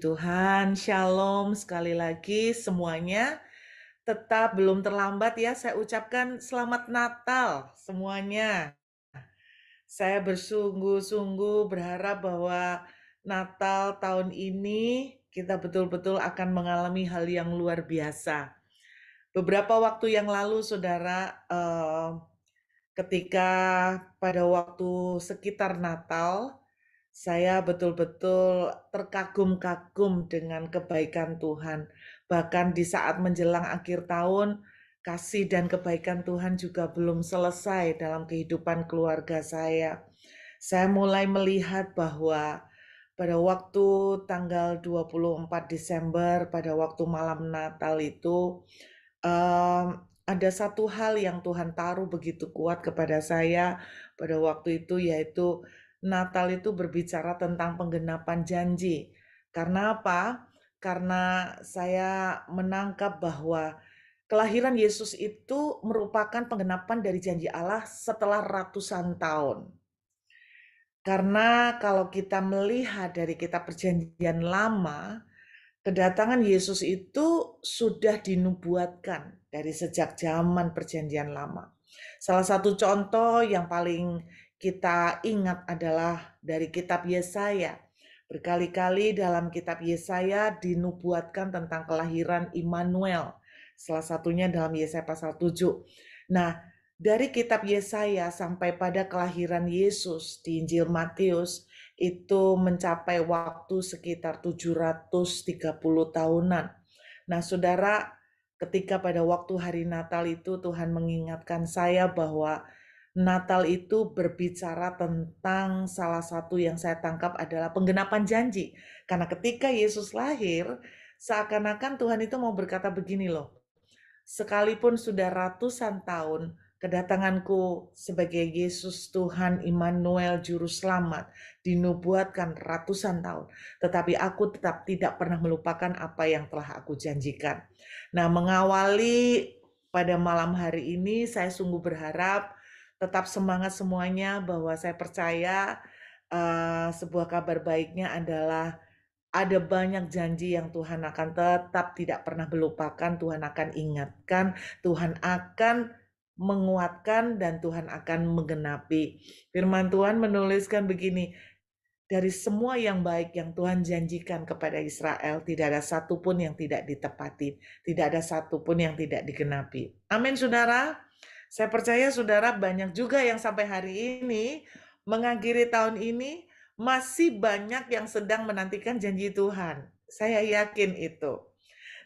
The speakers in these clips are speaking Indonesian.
Tuhan, shalom sekali lagi semuanya. Tetap belum terlambat ya, saya ucapkan selamat Natal semuanya. Saya bersungguh-sungguh berharap bahwa Natal tahun ini kita betul-betul akan mengalami hal yang luar biasa. Beberapa waktu yang lalu, saudara, eh, ketika pada waktu sekitar Natal, saya betul-betul terkagum-kagum dengan kebaikan Tuhan. Bahkan di saat menjelang akhir tahun, kasih dan kebaikan Tuhan juga belum selesai dalam kehidupan keluarga saya. Saya mulai melihat bahwa pada waktu tanggal 24 Desember, pada waktu malam Natal itu, um, ada satu hal yang Tuhan taruh begitu kuat kepada saya pada waktu itu yaitu Natal itu berbicara tentang penggenapan janji. Karena apa? Karena saya menangkap bahwa kelahiran Yesus itu merupakan penggenapan dari janji Allah setelah ratusan tahun. Karena kalau kita melihat dari kita perjanjian lama, kedatangan Yesus itu sudah dinubuatkan dari sejak zaman perjanjian lama. Salah satu contoh yang paling kita ingat adalah dari kitab Yesaya. Berkali-kali dalam kitab Yesaya dinubuatkan tentang kelahiran Immanuel. Salah satunya dalam Yesaya pasal 7. Nah, dari kitab Yesaya sampai pada kelahiran Yesus di Injil Matius itu mencapai waktu sekitar 730 tahunan. Nah, Saudara, ketika pada waktu hari Natal itu Tuhan mengingatkan saya bahwa Natal itu berbicara tentang salah satu yang saya tangkap adalah penggenapan janji. Karena ketika Yesus lahir, seakan-akan Tuhan itu mau berkata begini loh, sekalipun sudah ratusan tahun, kedatanganku sebagai Yesus Tuhan Immanuel Juru Selamat dinubuatkan ratusan tahun. Tetapi aku tetap tidak pernah melupakan apa yang telah aku janjikan. Nah mengawali pada malam hari ini saya sungguh berharap tetap semangat semuanya bahwa saya percaya uh, sebuah kabar baiknya adalah ada banyak janji yang Tuhan akan tetap tidak pernah melupakan, Tuhan akan ingatkan, Tuhan akan menguatkan dan Tuhan akan menggenapi. Firman Tuhan menuliskan begini, dari semua yang baik yang Tuhan janjikan kepada Israel, tidak ada satupun yang tidak ditepati, tidak ada satupun yang tidak digenapi. Amin, saudara. Saya percaya saudara banyak juga yang sampai hari ini mengakhiri tahun ini masih banyak yang sedang menantikan janji Tuhan. Saya yakin itu.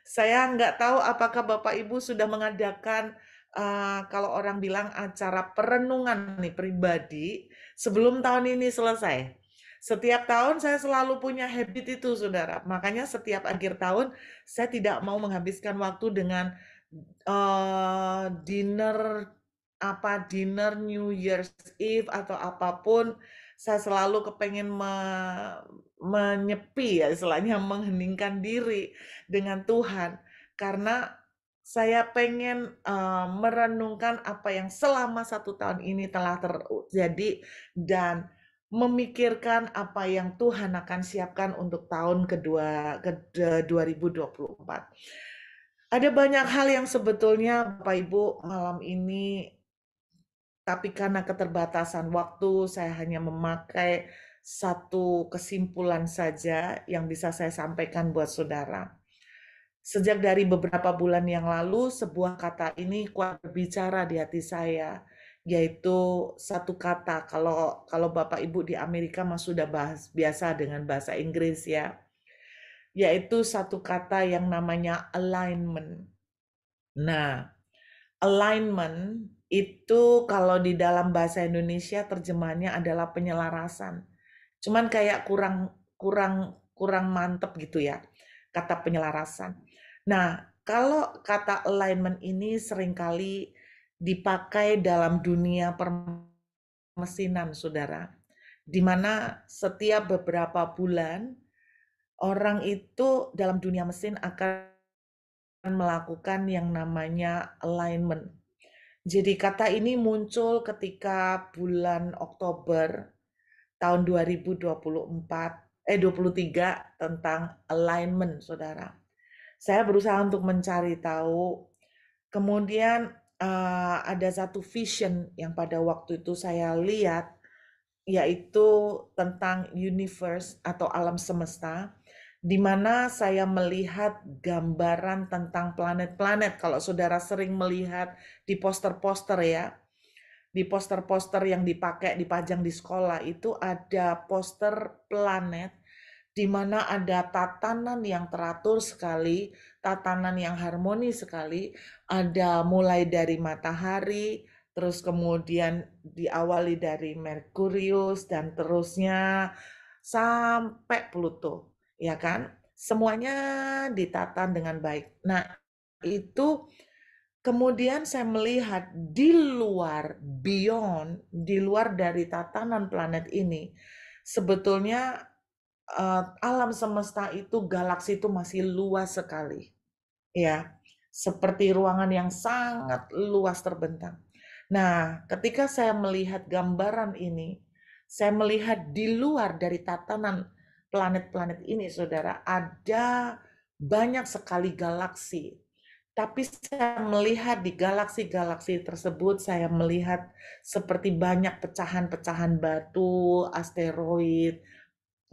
Saya nggak tahu apakah Bapak Ibu sudah mengadakan uh, kalau orang bilang acara perenungan nih pribadi sebelum tahun ini selesai. Setiap tahun saya selalu punya habit itu, saudara. Makanya setiap akhir tahun saya tidak mau menghabiskan waktu dengan Eh, dinner apa dinner New Year's Eve atau apapun saya selalu kepengen me, menyepi ya istilahnya mengheningkan diri dengan Tuhan karena saya pengen uh, merenungkan apa yang selama satu tahun ini telah terjadi dan memikirkan apa yang Tuhan akan siapkan untuk tahun kedua ke 2024 ada banyak hal yang sebetulnya Bapak Ibu malam ini tapi karena keterbatasan waktu saya hanya memakai satu kesimpulan saja yang bisa saya sampaikan buat saudara. Sejak dari beberapa bulan yang lalu sebuah kata ini kuat berbicara di hati saya yaitu satu kata kalau kalau Bapak Ibu di Amerika mah sudah bahas, biasa dengan bahasa Inggris ya yaitu satu kata yang namanya alignment. Nah, alignment itu kalau di dalam bahasa Indonesia terjemahannya adalah penyelarasan. Cuman kayak kurang kurang kurang mantep gitu ya kata penyelarasan. Nah, kalau kata alignment ini seringkali dipakai dalam dunia permesinan, saudara, di mana setiap beberapa bulan orang itu dalam dunia mesin akan melakukan yang namanya alignment. Jadi kata ini muncul ketika bulan Oktober tahun 2024 eh 23 tentang alignment, Saudara. Saya berusaha untuk mencari tahu kemudian uh, ada satu vision yang pada waktu itu saya lihat yaitu tentang universe atau alam semesta di mana saya melihat gambaran tentang planet-planet. Kalau saudara sering melihat di poster-poster ya, di poster-poster yang dipakai dipajang di sekolah itu ada poster planet di mana ada tatanan yang teratur sekali, tatanan yang harmoni sekali, ada mulai dari matahari, terus kemudian diawali dari Merkurius dan terusnya sampai Pluto ya kan? Semuanya ditata dengan baik. Nah, itu kemudian saya melihat di luar beyond, di luar dari tatanan planet ini, sebetulnya uh, alam semesta itu galaksi itu masih luas sekali. Ya, seperti ruangan yang sangat luas terbentang. Nah, ketika saya melihat gambaran ini, saya melihat di luar dari tatanan planet-planet ini, saudara, ada banyak sekali galaksi. Tapi saya melihat di galaksi-galaksi tersebut, saya melihat seperti banyak pecahan-pecahan batu, asteroid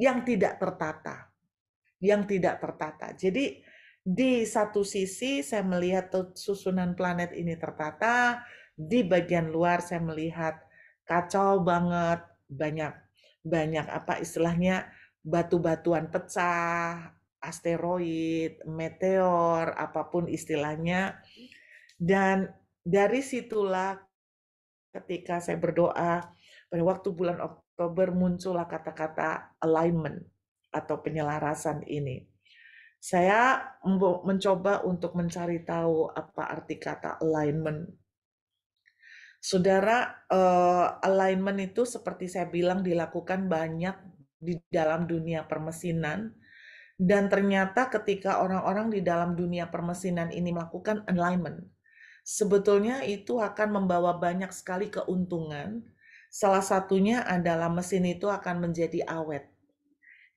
yang tidak tertata, yang tidak tertata. Jadi di satu sisi saya melihat susunan planet ini tertata, di bagian luar saya melihat kacau banget, banyak banyak apa istilahnya batu-batuan pecah, asteroid, meteor, apapun istilahnya. Hmm. Dan dari situlah ketika saya berdoa pada waktu bulan Oktober muncullah kata-kata alignment atau penyelarasan ini. Saya mencoba untuk mencari tahu apa arti kata alignment. Saudara, eh, alignment itu seperti saya bilang dilakukan banyak di dalam dunia permesinan dan ternyata ketika orang-orang di dalam dunia permesinan ini melakukan alignment sebetulnya itu akan membawa banyak sekali keuntungan salah satunya adalah mesin itu akan menjadi awet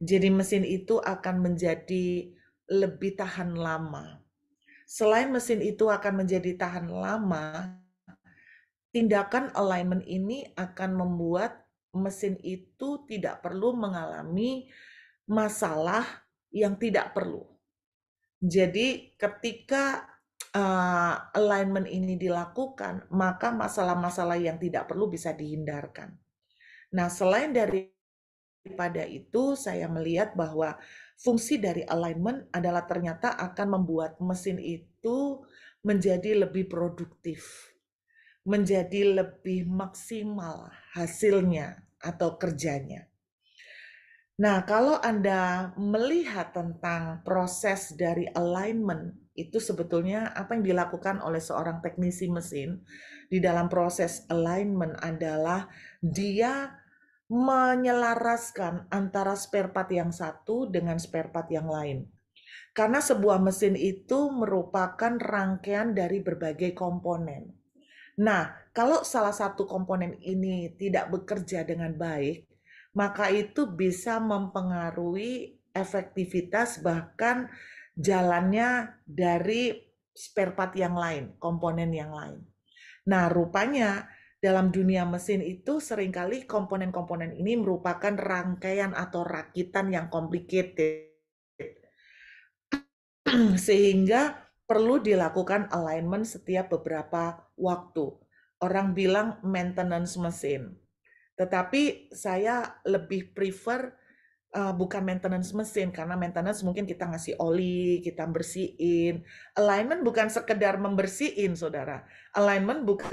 jadi mesin itu akan menjadi lebih tahan lama selain mesin itu akan menjadi tahan lama tindakan alignment ini akan membuat mesin itu tidak perlu mengalami masalah yang tidak perlu. Jadi ketika uh, alignment ini dilakukan, maka masalah-masalah yang tidak perlu bisa dihindarkan. Nah, selain daripada itu, saya melihat bahwa fungsi dari alignment adalah ternyata akan membuat mesin itu menjadi lebih produktif menjadi lebih maksimal hasilnya atau kerjanya. Nah, kalau Anda melihat tentang proses dari alignment, itu sebetulnya apa yang dilakukan oleh seorang teknisi mesin di dalam proses alignment adalah dia menyelaraskan antara spare part yang satu dengan spare part yang lain. Karena sebuah mesin itu merupakan rangkaian dari berbagai komponen. Nah, kalau salah satu komponen ini tidak bekerja dengan baik, maka itu bisa mempengaruhi efektivitas bahkan jalannya dari spare part yang lain, komponen yang lain. Nah, rupanya dalam dunia mesin itu seringkali komponen-komponen ini merupakan rangkaian atau rakitan yang complicated. Sehingga perlu dilakukan alignment setiap beberapa waktu. Orang bilang maintenance mesin. Tetapi saya lebih prefer uh, bukan maintenance mesin karena maintenance mungkin kita ngasih oli, kita bersihin. Alignment bukan sekedar membersihin, Saudara. Alignment bukan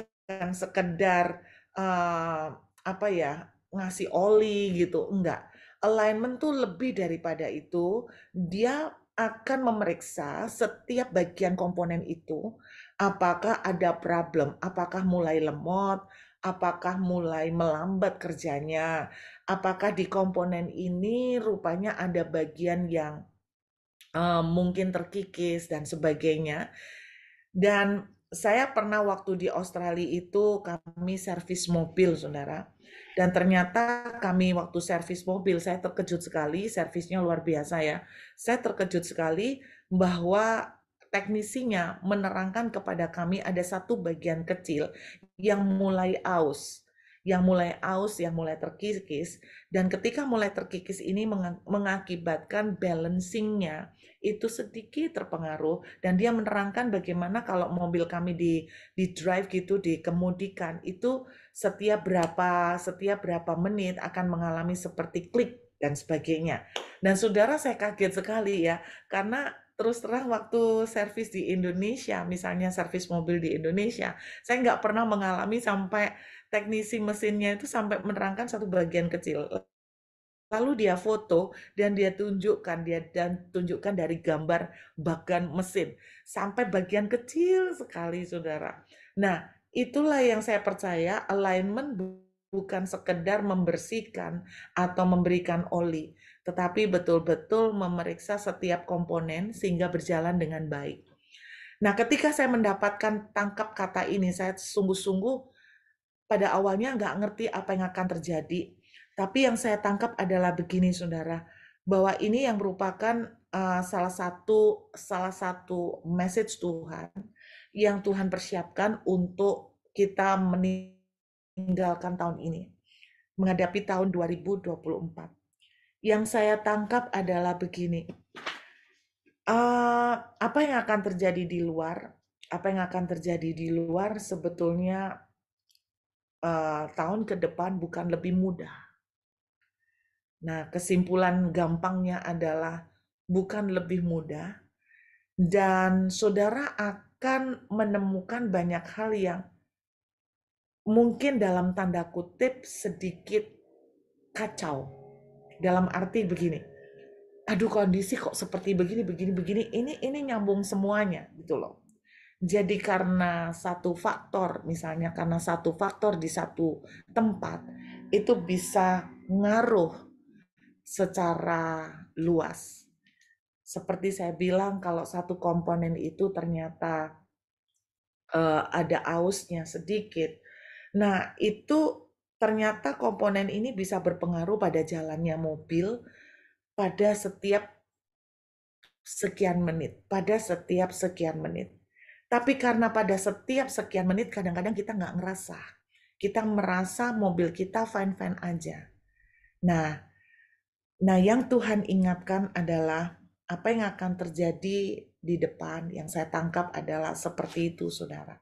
sekedar uh, apa ya, ngasih oli gitu, enggak. Alignment tuh lebih daripada itu, dia akan memeriksa setiap bagian komponen itu apakah ada problem, apakah mulai lemot, apakah mulai melambat kerjanya, apakah di komponen ini rupanya ada bagian yang uh, mungkin terkikis dan sebagainya. Dan saya pernah waktu di Australia itu kami servis mobil, saudara. Dan ternyata kami waktu servis mobil, saya terkejut sekali, servisnya luar biasa ya. Saya terkejut sekali bahwa teknisinya menerangkan kepada kami ada satu bagian kecil yang mulai aus yang mulai aus, yang mulai terkikis, dan ketika mulai terkikis ini mengakibatkan balancingnya itu sedikit terpengaruh dan dia menerangkan bagaimana kalau mobil kami di di drive gitu dikemudikan itu setiap berapa setiap berapa menit akan mengalami seperti klik dan sebagainya. Dan saudara saya kaget sekali ya karena terus terang waktu servis di Indonesia, misalnya servis mobil di Indonesia, saya nggak pernah mengalami sampai teknisi mesinnya itu sampai menerangkan satu bagian kecil lalu dia foto dan dia tunjukkan dia dan tunjukkan dari gambar bagian mesin sampai bagian kecil sekali saudara. Nah, itulah yang saya percaya alignment bukan sekedar membersihkan atau memberikan oli, tetapi betul-betul memeriksa setiap komponen sehingga berjalan dengan baik. Nah, ketika saya mendapatkan tangkap kata ini, saya sungguh-sungguh pada awalnya nggak ngerti apa yang akan terjadi tapi yang saya tangkap adalah begini, saudara, bahwa ini yang merupakan uh, salah satu salah satu message Tuhan yang Tuhan persiapkan untuk kita meninggalkan tahun ini, menghadapi tahun 2024. Yang saya tangkap adalah begini, uh, apa yang akan terjadi di luar, apa yang akan terjadi di luar sebetulnya uh, tahun ke depan bukan lebih mudah Nah, kesimpulan gampangnya adalah bukan lebih mudah, dan saudara akan menemukan banyak hal yang mungkin dalam tanda kutip sedikit kacau. Dalam arti begini, aduh kondisi kok seperti begini, begini, begini, ini ini nyambung semuanya gitu loh. Jadi karena satu faktor, misalnya karena satu faktor di satu tempat, itu bisa ngaruh secara luas. Seperti saya bilang, kalau satu komponen itu ternyata uh, ada ausnya sedikit, nah itu ternyata komponen ini bisa berpengaruh pada jalannya mobil pada setiap sekian menit, pada setiap sekian menit. Tapi karena pada setiap sekian menit kadang-kadang kita nggak ngerasa, kita merasa mobil kita fine-fine aja. Nah, Nah, yang Tuhan ingatkan adalah apa yang akan terjadi di depan yang saya tangkap adalah seperti itu, saudara.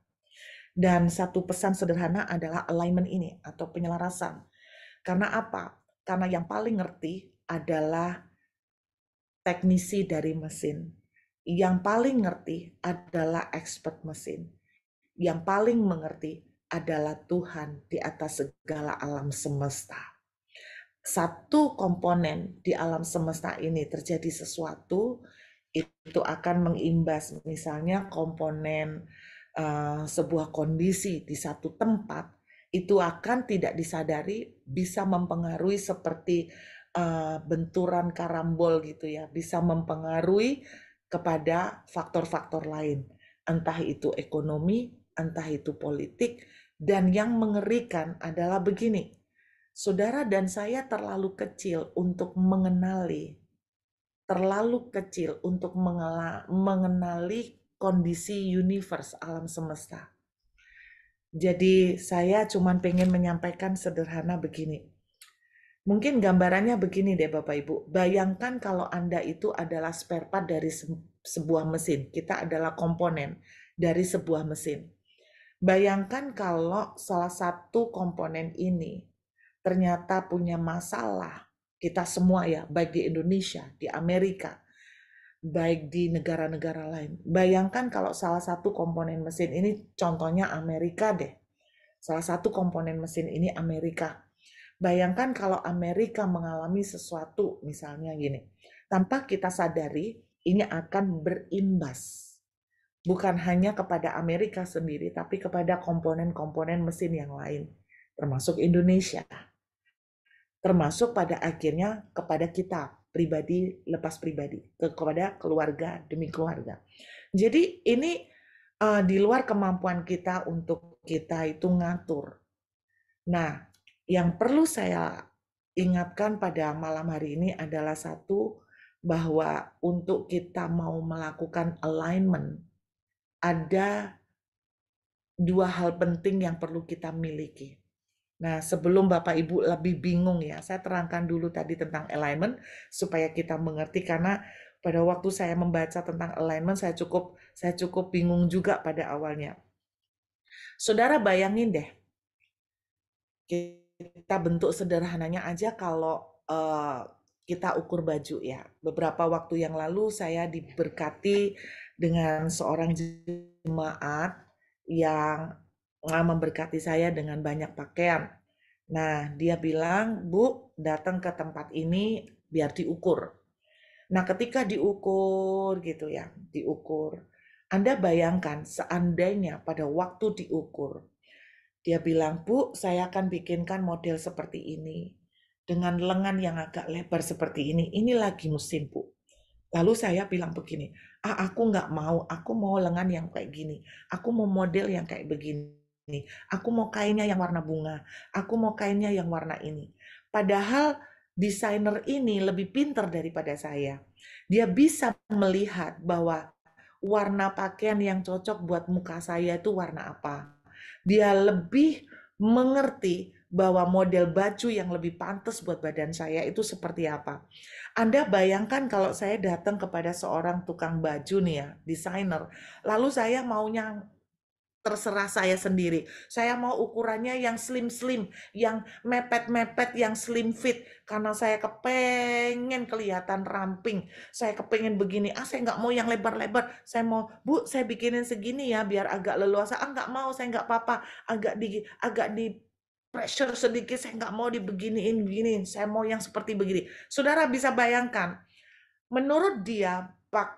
Dan satu pesan sederhana adalah alignment ini atau penyelarasan. Karena apa? Karena yang paling ngerti adalah teknisi dari mesin. Yang paling ngerti adalah expert mesin. Yang paling mengerti adalah Tuhan di atas segala alam semesta satu komponen di alam semesta ini terjadi sesuatu, itu akan mengimbas misalnya komponen uh, sebuah kondisi di satu tempat itu akan tidak disadari bisa mempengaruhi seperti uh, benturan karambol gitu ya bisa mempengaruhi kepada faktor-faktor lain entah itu ekonomi entah itu politik dan yang mengerikan adalah begini Saudara dan saya terlalu kecil untuk mengenali, terlalu kecil untuk mengenali kondisi universe alam semesta. Jadi saya cuma pengen menyampaikan sederhana begini. Mungkin gambarannya begini deh Bapak Ibu. Bayangkan kalau Anda itu adalah spare part dari sebuah mesin. Kita adalah komponen dari sebuah mesin. Bayangkan kalau salah satu komponen ini ternyata punya masalah, kita semua ya, baik di Indonesia, di Amerika, baik di negara-negara lain. Bayangkan kalau salah satu komponen mesin ini, contohnya Amerika deh, salah satu komponen mesin ini Amerika. Bayangkan kalau Amerika mengalami sesuatu, misalnya gini, tanpa kita sadari, ini akan berimbas bukan hanya kepada Amerika sendiri, tapi kepada komponen-komponen mesin yang lain, termasuk Indonesia termasuk pada akhirnya kepada kita pribadi lepas pribadi kepada keluarga demi keluarga. Jadi ini uh, di luar kemampuan kita untuk kita itu ngatur. Nah, yang perlu saya ingatkan pada malam hari ini adalah satu bahwa untuk kita mau melakukan alignment ada dua hal penting yang perlu kita miliki. Nah, sebelum Bapak Ibu lebih bingung ya, saya terangkan dulu tadi tentang alignment supaya kita mengerti karena pada waktu saya membaca tentang alignment saya cukup saya cukup bingung juga pada awalnya. Saudara bayangin deh. Kita bentuk sederhananya aja kalau uh, kita ukur baju ya. Beberapa waktu yang lalu saya diberkati dengan seorang jemaat yang memberkati saya dengan banyak pakaian. Nah, dia bilang, Bu, datang ke tempat ini biar diukur. Nah, ketika diukur gitu ya, diukur. Anda bayangkan seandainya pada waktu diukur, dia bilang, Bu, saya akan bikinkan model seperti ini. Dengan lengan yang agak lebar seperti ini, ini lagi musim, Bu. Lalu saya bilang begini, ah aku nggak mau, aku mau lengan yang kayak gini, aku mau model yang kayak begini ini, aku mau kainnya yang warna bunga, aku mau kainnya yang warna ini. Padahal desainer ini lebih pinter daripada saya. Dia bisa melihat bahwa warna pakaian yang cocok buat muka saya itu warna apa. Dia lebih mengerti bahwa model baju yang lebih pantas buat badan saya itu seperti apa. Anda bayangkan kalau saya datang kepada seorang tukang baju nih ya, desainer, lalu saya maunya terserah saya sendiri. Saya mau ukurannya yang slim-slim, yang mepet-mepet, yang slim fit. Karena saya kepengen kelihatan ramping. Saya kepengen begini, ah saya nggak mau yang lebar-lebar. Saya mau, bu saya bikinin segini ya biar agak leluasa. Ah nggak mau, saya nggak apa-apa. Agak di, agak di pressure sedikit, saya nggak mau dibeginiin, begini. Saya mau yang seperti begini. Saudara bisa bayangkan, menurut dia,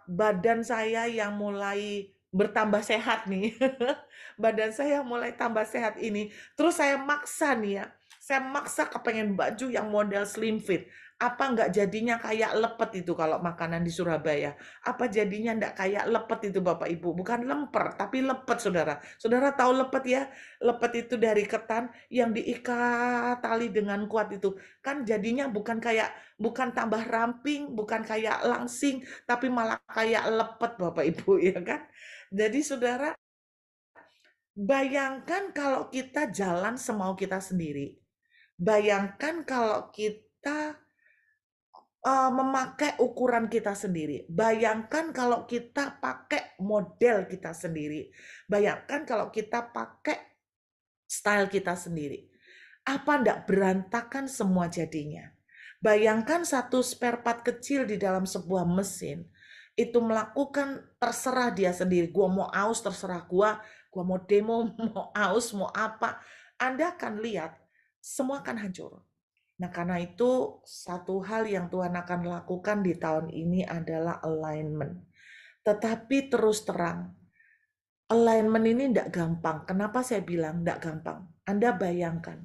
badan saya yang mulai bertambah sehat nih. Badan saya mulai tambah sehat ini. Terus saya maksa nih ya. Saya maksa kepengen baju yang model slim fit. Apa nggak jadinya kayak lepet itu kalau makanan di Surabaya? Apa jadinya nggak kayak lepet itu Bapak Ibu? Bukan lemper, tapi lepet Saudara. Saudara tahu lepet ya? Lepet itu dari ketan yang diikat tali dengan kuat itu. Kan jadinya bukan kayak bukan tambah ramping, bukan kayak langsing, tapi malah kayak lepet Bapak Ibu ya kan? Jadi saudara, bayangkan kalau kita jalan semau kita sendiri. Bayangkan kalau kita uh, memakai ukuran kita sendiri. Bayangkan kalau kita pakai model kita sendiri. Bayangkan kalau kita pakai style kita sendiri. Apa ndak berantakan semua jadinya? Bayangkan satu spare part kecil di dalam sebuah mesin itu melakukan terserah dia sendiri. Gua mau aus terserah gua, gua mau demo, mau aus, mau apa. Anda akan lihat semua akan hancur. Nah, karena itu satu hal yang Tuhan akan lakukan di tahun ini adalah alignment. Tetapi terus terang, alignment ini tidak gampang. Kenapa saya bilang tidak gampang? Anda bayangkan,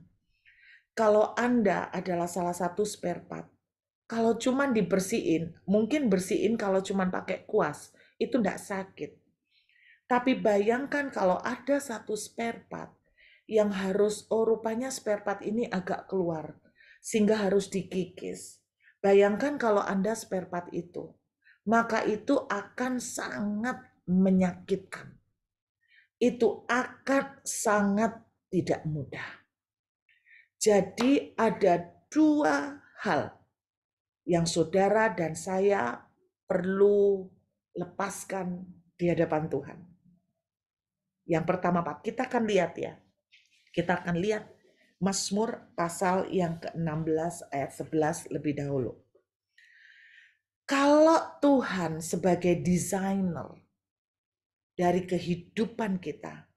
kalau Anda adalah salah satu spare part, kalau cuman dibersihin, mungkin bersihin kalau cuman pakai kuas, itu tidak sakit. Tapi bayangkan kalau ada satu spare part yang harus, oh rupanya spare part ini agak keluar, sehingga harus dikikis. Bayangkan kalau Anda spare part itu, maka itu akan sangat menyakitkan. Itu akan sangat tidak mudah. Jadi ada dua hal yang saudara dan saya perlu lepaskan di hadapan Tuhan. Yang pertama Pak, kita akan lihat ya. Kita akan lihat Mazmur pasal yang ke-16 ayat 11 lebih dahulu. Kalau Tuhan sebagai desainer dari kehidupan kita,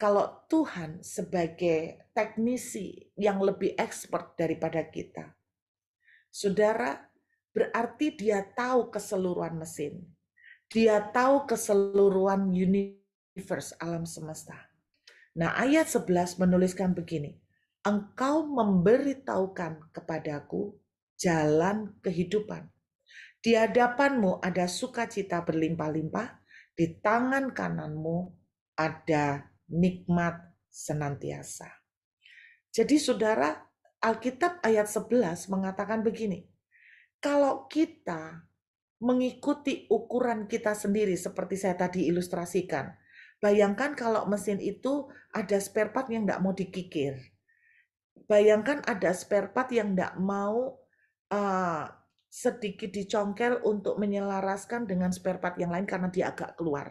kalau Tuhan sebagai teknisi yang lebih expert daripada kita, Saudara, berarti dia tahu keseluruhan mesin. Dia tahu keseluruhan universe alam semesta. Nah, ayat 11 menuliskan begini. Engkau memberitahukan kepadaku jalan kehidupan. Di hadapanmu ada sukacita berlimpah-limpah, di tangan kananmu ada nikmat senantiasa. Jadi saudara, Alkitab ayat 11 mengatakan begini, kalau kita mengikuti ukuran kita sendiri seperti saya tadi ilustrasikan, bayangkan kalau mesin itu ada spare part yang tidak mau dikikir, bayangkan ada spare part yang tidak mau uh, sedikit dicongkel untuk menyelaraskan dengan spare part yang lain karena dia agak keluar.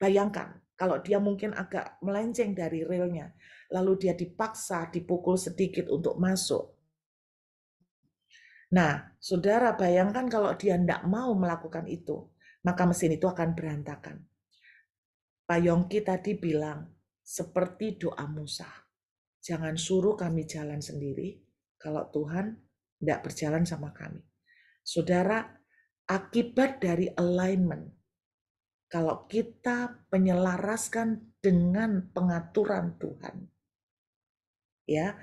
Bayangkan kalau dia mungkin agak melenceng dari relnya lalu dia dipaksa dipukul sedikit untuk masuk. Nah, saudara bayangkan kalau dia tidak mau melakukan itu, maka mesin itu akan berantakan. Pak Yongki tadi bilang, seperti doa Musa, jangan suruh kami jalan sendiri kalau Tuhan tidak berjalan sama kami. Saudara, akibat dari alignment, kalau kita menyelaraskan dengan pengaturan Tuhan, ya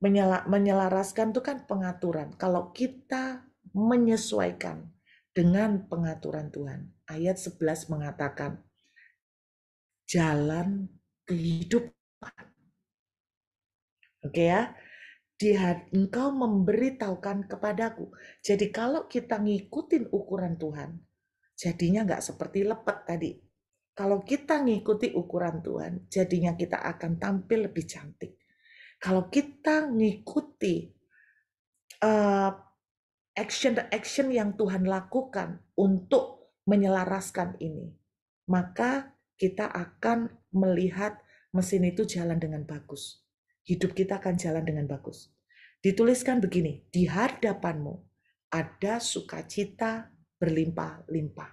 menyela, menyelaraskan itu kan pengaturan kalau kita menyesuaikan dengan pengaturan Tuhan ayat 11 mengatakan jalan kehidupan oke okay ya di engkau memberitahukan kepadaku jadi kalau kita ngikutin ukuran Tuhan jadinya nggak seperti lepet tadi kalau kita ngikuti ukuran Tuhan jadinya kita akan tampil lebih cantik kalau kita ngikuti eh, action action-action yang Tuhan lakukan untuk menyelaraskan ini, maka kita akan melihat mesin itu jalan dengan bagus. Hidup kita akan jalan dengan bagus. Dituliskan begini, di hadapanmu ada sukacita berlimpah-limpah.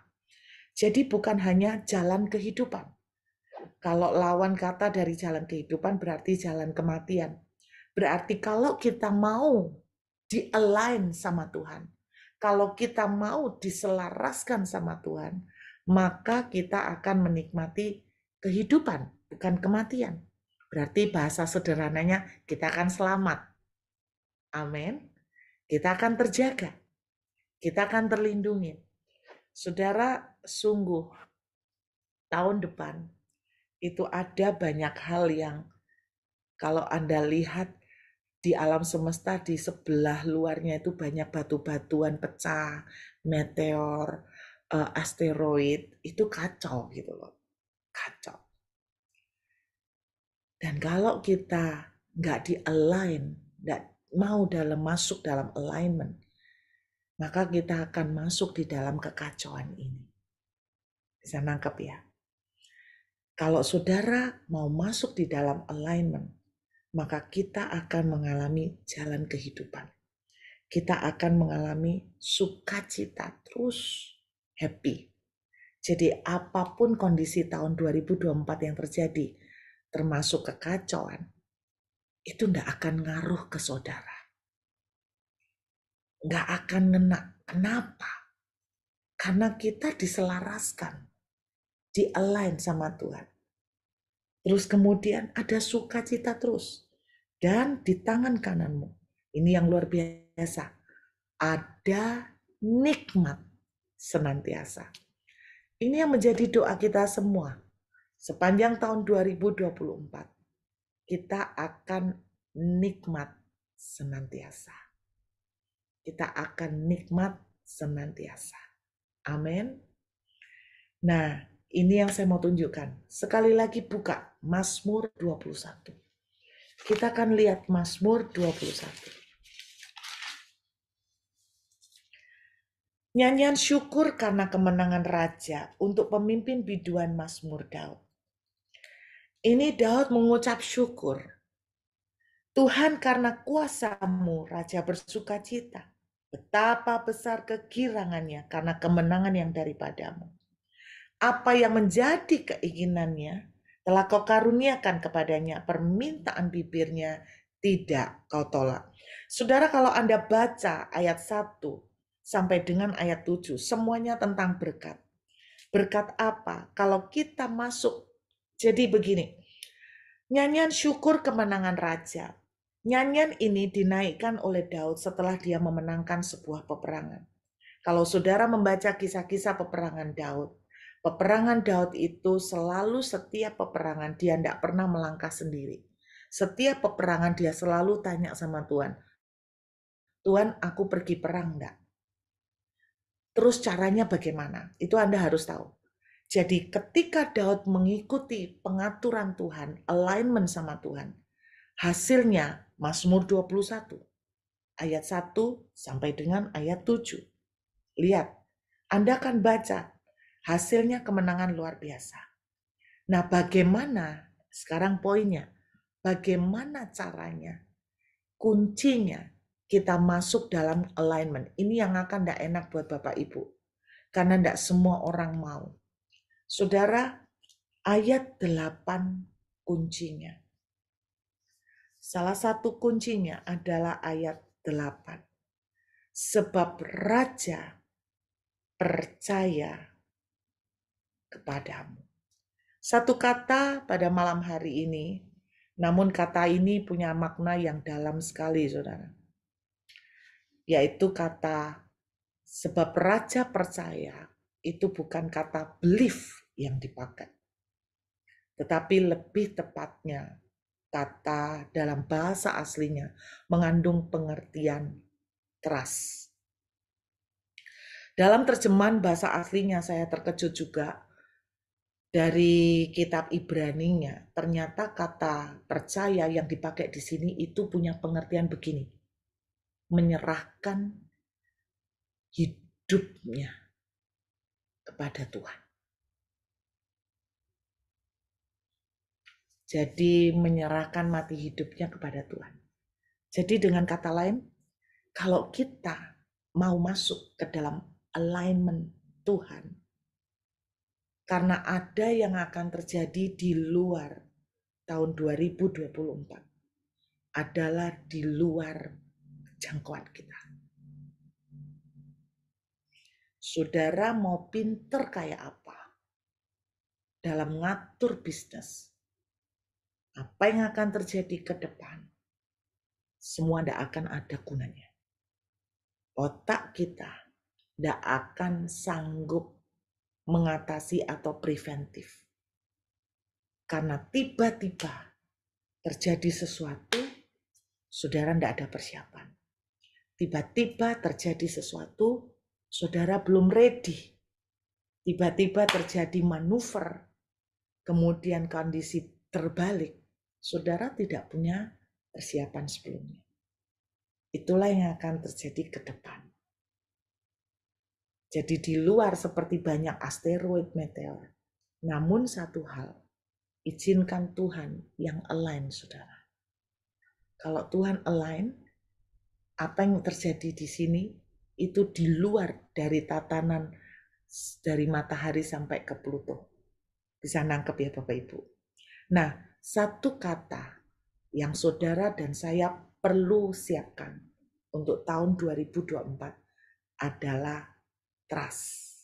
Jadi bukan hanya jalan kehidupan, kalau lawan kata dari jalan kehidupan berarti jalan kematian. Berarti kalau kita mau di-align sama Tuhan, kalau kita mau diselaraskan sama Tuhan, maka kita akan menikmati kehidupan, bukan kematian. Berarti bahasa sederhananya kita akan selamat. Amin. Kita akan terjaga. Kita akan terlindungi. Saudara, sungguh tahun depan itu ada banyak hal yang kalau Anda lihat di alam semesta di sebelah luarnya itu banyak batu-batuan pecah, meteor, eh, asteroid, itu kacau gitu loh. Kacau. Dan kalau kita nggak di-align, nggak mau dalam masuk dalam alignment, maka kita akan masuk di dalam kekacauan ini. Bisa nangkep ya? Kalau saudara mau masuk di dalam alignment, maka kita akan mengalami jalan kehidupan. Kita akan mengalami sukacita terus happy. Jadi apapun kondisi tahun 2024 yang terjadi, termasuk kekacauan, itu tidak akan ngaruh ke saudara. Nggak akan ngena. Kenapa? Karena kita diselaraskan di align sama Tuhan. Terus kemudian ada sukacita terus. Dan di tangan kananmu, ini yang luar biasa, ada nikmat senantiasa. Ini yang menjadi doa kita semua. Sepanjang tahun 2024, kita akan nikmat senantiasa. Kita akan nikmat senantiasa. Amin. Nah, ini yang saya mau tunjukkan. Sekali lagi buka Mazmur 21. Kita akan lihat Mazmur 21. Nyanyian syukur karena kemenangan raja untuk pemimpin biduan Mazmur Daud. Ini Daud mengucap syukur Tuhan karena kuasamu Raja bersuka cita. Betapa besar kegirangannya karena kemenangan yang daripadamu apa yang menjadi keinginannya telah kau karuniakan kepadanya permintaan bibirnya tidak kau tolak. Saudara kalau Anda baca ayat 1 sampai dengan ayat 7 semuanya tentang berkat. Berkat apa? Kalau kita masuk jadi begini. Nyanyian syukur kemenangan raja. Nyanyian ini dinaikkan oleh Daud setelah dia memenangkan sebuah peperangan. Kalau saudara membaca kisah-kisah peperangan Daud, Peperangan Daud itu selalu setiap peperangan dia tidak pernah melangkah sendiri. Setiap peperangan dia selalu tanya sama Tuhan. Tuhan, aku pergi perang enggak? Terus caranya bagaimana? Itu Anda harus tahu. Jadi ketika Daud mengikuti pengaturan Tuhan, alignment sama Tuhan, hasilnya Mazmur 21 ayat 1 sampai dengan ayat 7. Lihat, Anda akan baca hasilnya kemenangan luar biasa. Nah, bagaimana sekarang poinnya? Bagaimana caranya? Kuncinya kita masuk dalam alignment. Ini yang akan tidak enak buat Bapak Ibu. Karena tidak semua orang mau. Saudara, ayat 8 kuncinya. Salah satu kuncinya adalah ayat 8. Sebab Raja percaya kepadamu. Satu kata pada malam hari ini, namun kata ini punya makna yang dalam sekali, saudara. Yaitu kata sebab raja percaya itu bukan kata belief yang dipakai. Tetapi lebih tepatnya kata dalam bahasa aslinya mengandung pengertian trust. Dalam terjemahan bahasa aslinya saya terkejut juga dari kitab Ibrani-nya ternyata kata percaya yang dipakai di sini itu punya pengertian begini. Menyerahkan hidupnya kepada Tuhan. Jadi menyerahkan mati hidupnya kepada Tuhan. Jadi dengan kata lain, kalau kita mau masuk ke dalam alignment Tuhan, karena ada yang akan terjadi di luar tahun 2024 adalah di luar jangkauan kita. Saudara mau pinter kayak apa dalam ngatur bisnis? Apa yang akan terjadi ke depan? Semua tidak akan ada gunanya. Otak kita tidak akan sanggup mengatasi atau preventif. Karena tiba-tiba terjadi sesuatu, saudara tidak ada persiapan. Tiba-tiba terjadi sesuatu, saudara belum ready. Tiba-tiba terjadi manuver, kemudian kondisi terbalik, saudara tidak punya persiapan sebelumnya. Itulah yang akan terjadi ke depan. Jadi di luar seperti banyak asteroid meteor. Namun satu hal, izinkan Tuhan yang align saudara. Kalau Tuhan align, apa yang terjadi di sini itu di luar dari tatanan dari matahari sampai ke Pluto. Bisa nangkep ya Bapak Ibu. Nah, satu kata yang saudara dan saya perlu siapkan untuk tahun 2024 adalah trust.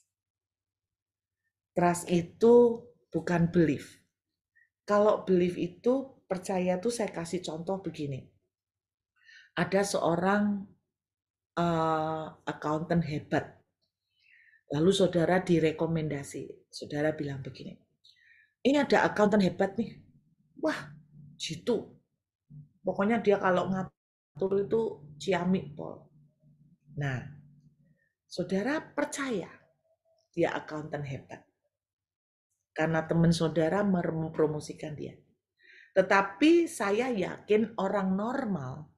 Trust itu bukan belief. Kalau belief itu percaya tuh saya kasih contoh begini. Ada seorang uh, accountant hebat. Lalu saudara direkomendasi. Saudara bilang begini. Ini ada accountant hebat nih. Wah, jitu. Pokoknya dia kalau ngatur itu ciamik pol. Nah, Saudara percaya dia akuntan hebat. Karena teman saudara mempromosikan dia. Tetapi saya yakin orang normal,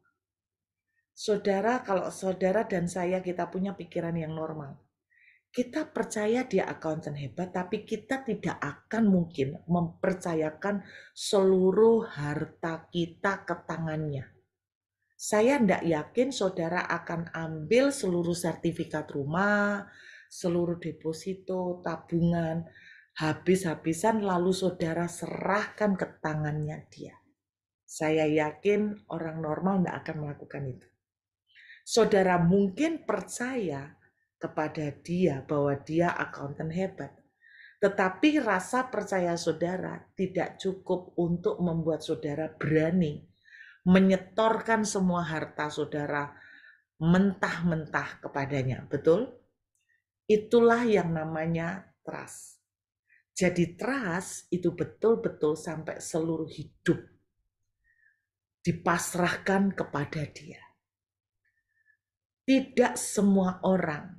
saudara kalau saudara dan saya kita punya pikiran yang normal, kita percaya dia akuntan hebat, tapi kita tidak akan mungkin mempercayakan seluruh harta kita ke tangannya saya tidak yakin saudara akan ambil seluruh sertifikat rumah, seluruh deposito, tabungan, habis-habisan lalu saudara serahkan ke tangannya dia. Saya yakin orang normal tidak akan melakukan itu. Saudara mungkin percaya kepada dia bahwa dia akuntan hebat. Tetapi rasa percaya saudara tidak cukup untuk membuat saudara berani menyetorkan semua harta saudara mentah-mentah kepadanya. Betul? Itulah yang namanya trust. Jadi trust itu betul-betul sampai seluruh hidup dipasrahkan kepada dia. Tidak semua orang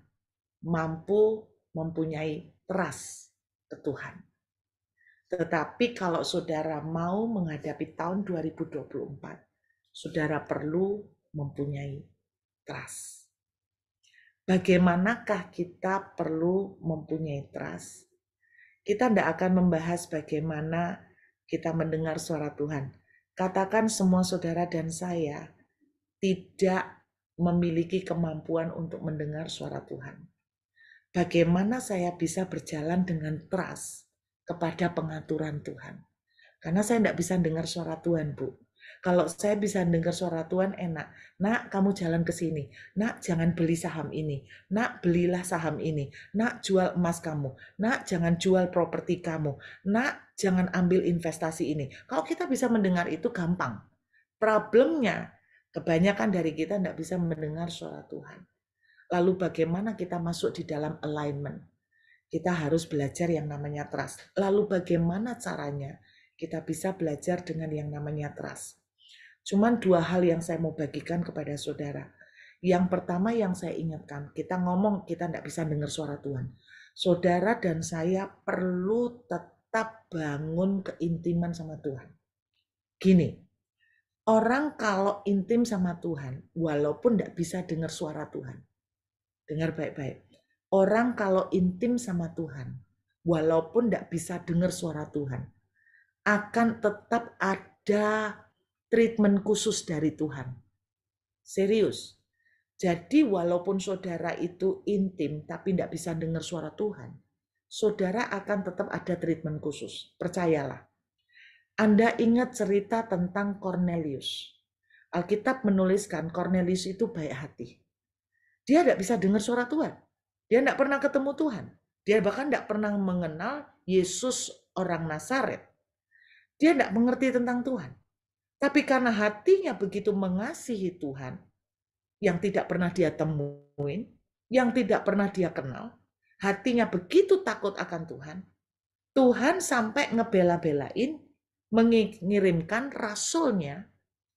mampu mempunyai trust ke Tuhan. Tetapi kalau saudara mau menghadapi tahun 2024, saudara perlu mempunyai trust. Bagaimanakah kita perlu mempunyai trust? Kita tidak akan membahas bagaimana kita mendengar suara Tuhan. Katakan semua saudara dan saya tidak memiliki kemampuan untuk mendengar suara Tuhan. Bagaimana saya bisa berjalan dengan trust kepada pengaturan Tuhan? Karena saya tidak bisa dengar suara Tuhan, Bu kalau saya bisa dengar suara Tuhan enak. Nak, kamu jalan ke sini. Nak, jangan beli saham ini. Nak, belilah saham ini. Nak, jual emas kamu. Nak, jangan jual properti kamu. Nak, jangan ambil investasi ini. Kalau kita bisa mendengar itu gampang. Problemnya, kebanyakan dari kita tidak bisa mendengar suara Tuhan. Lalu bagaimana kita masuk di dalam alignment? Kita harus belajar yang namanya trust. Lalu bagaimana caranya? kita bisa belajar dengan yang namanya trust. Cuman dua hal yang saya mau bagikan kepada saudara. Yang pertama yang saya ingatkan, kita ngomong kita tidak bisa dengar suara Tuhan. Saudara dan saya perlu tetap bangun keintiman sama Tuhan. Gini, orang kalau intim sama Tuhan, walaupun tidak bisa dengar suara Tuhan, dengar baik-baik. Orang kalau intim sama Tuhan, walaupun tidak bisa dengar suara Tuhan, akan tetap ada treatment khusus dari Tuhan. Serius. Jadi walaupun saudara itu intim tapi tidak bisa dengar suara Tuhan, saudara akan tetap ada treatment khusus. Percayalah. Anda ingat cerita tentang Cornelius. Alkitab menuliskan Cornelius itu baik hati. Dia tidak bisa dengar suara Tuhan. Dia tidak pernah ketemu Tuhan. Dia bahkan tidak pernah mengenal Yesus orang Nazaret. Dia tidak mengerti tentang Tuhan. Tapi karena hatinya begitu mengasihi Tuhan yang tidak pernah dia temuin, yang tidak pernah dia kenal, hatinya begitu takut akan Tuhan, Tuhan sampai ngebela-belain mengirimkan rasulnya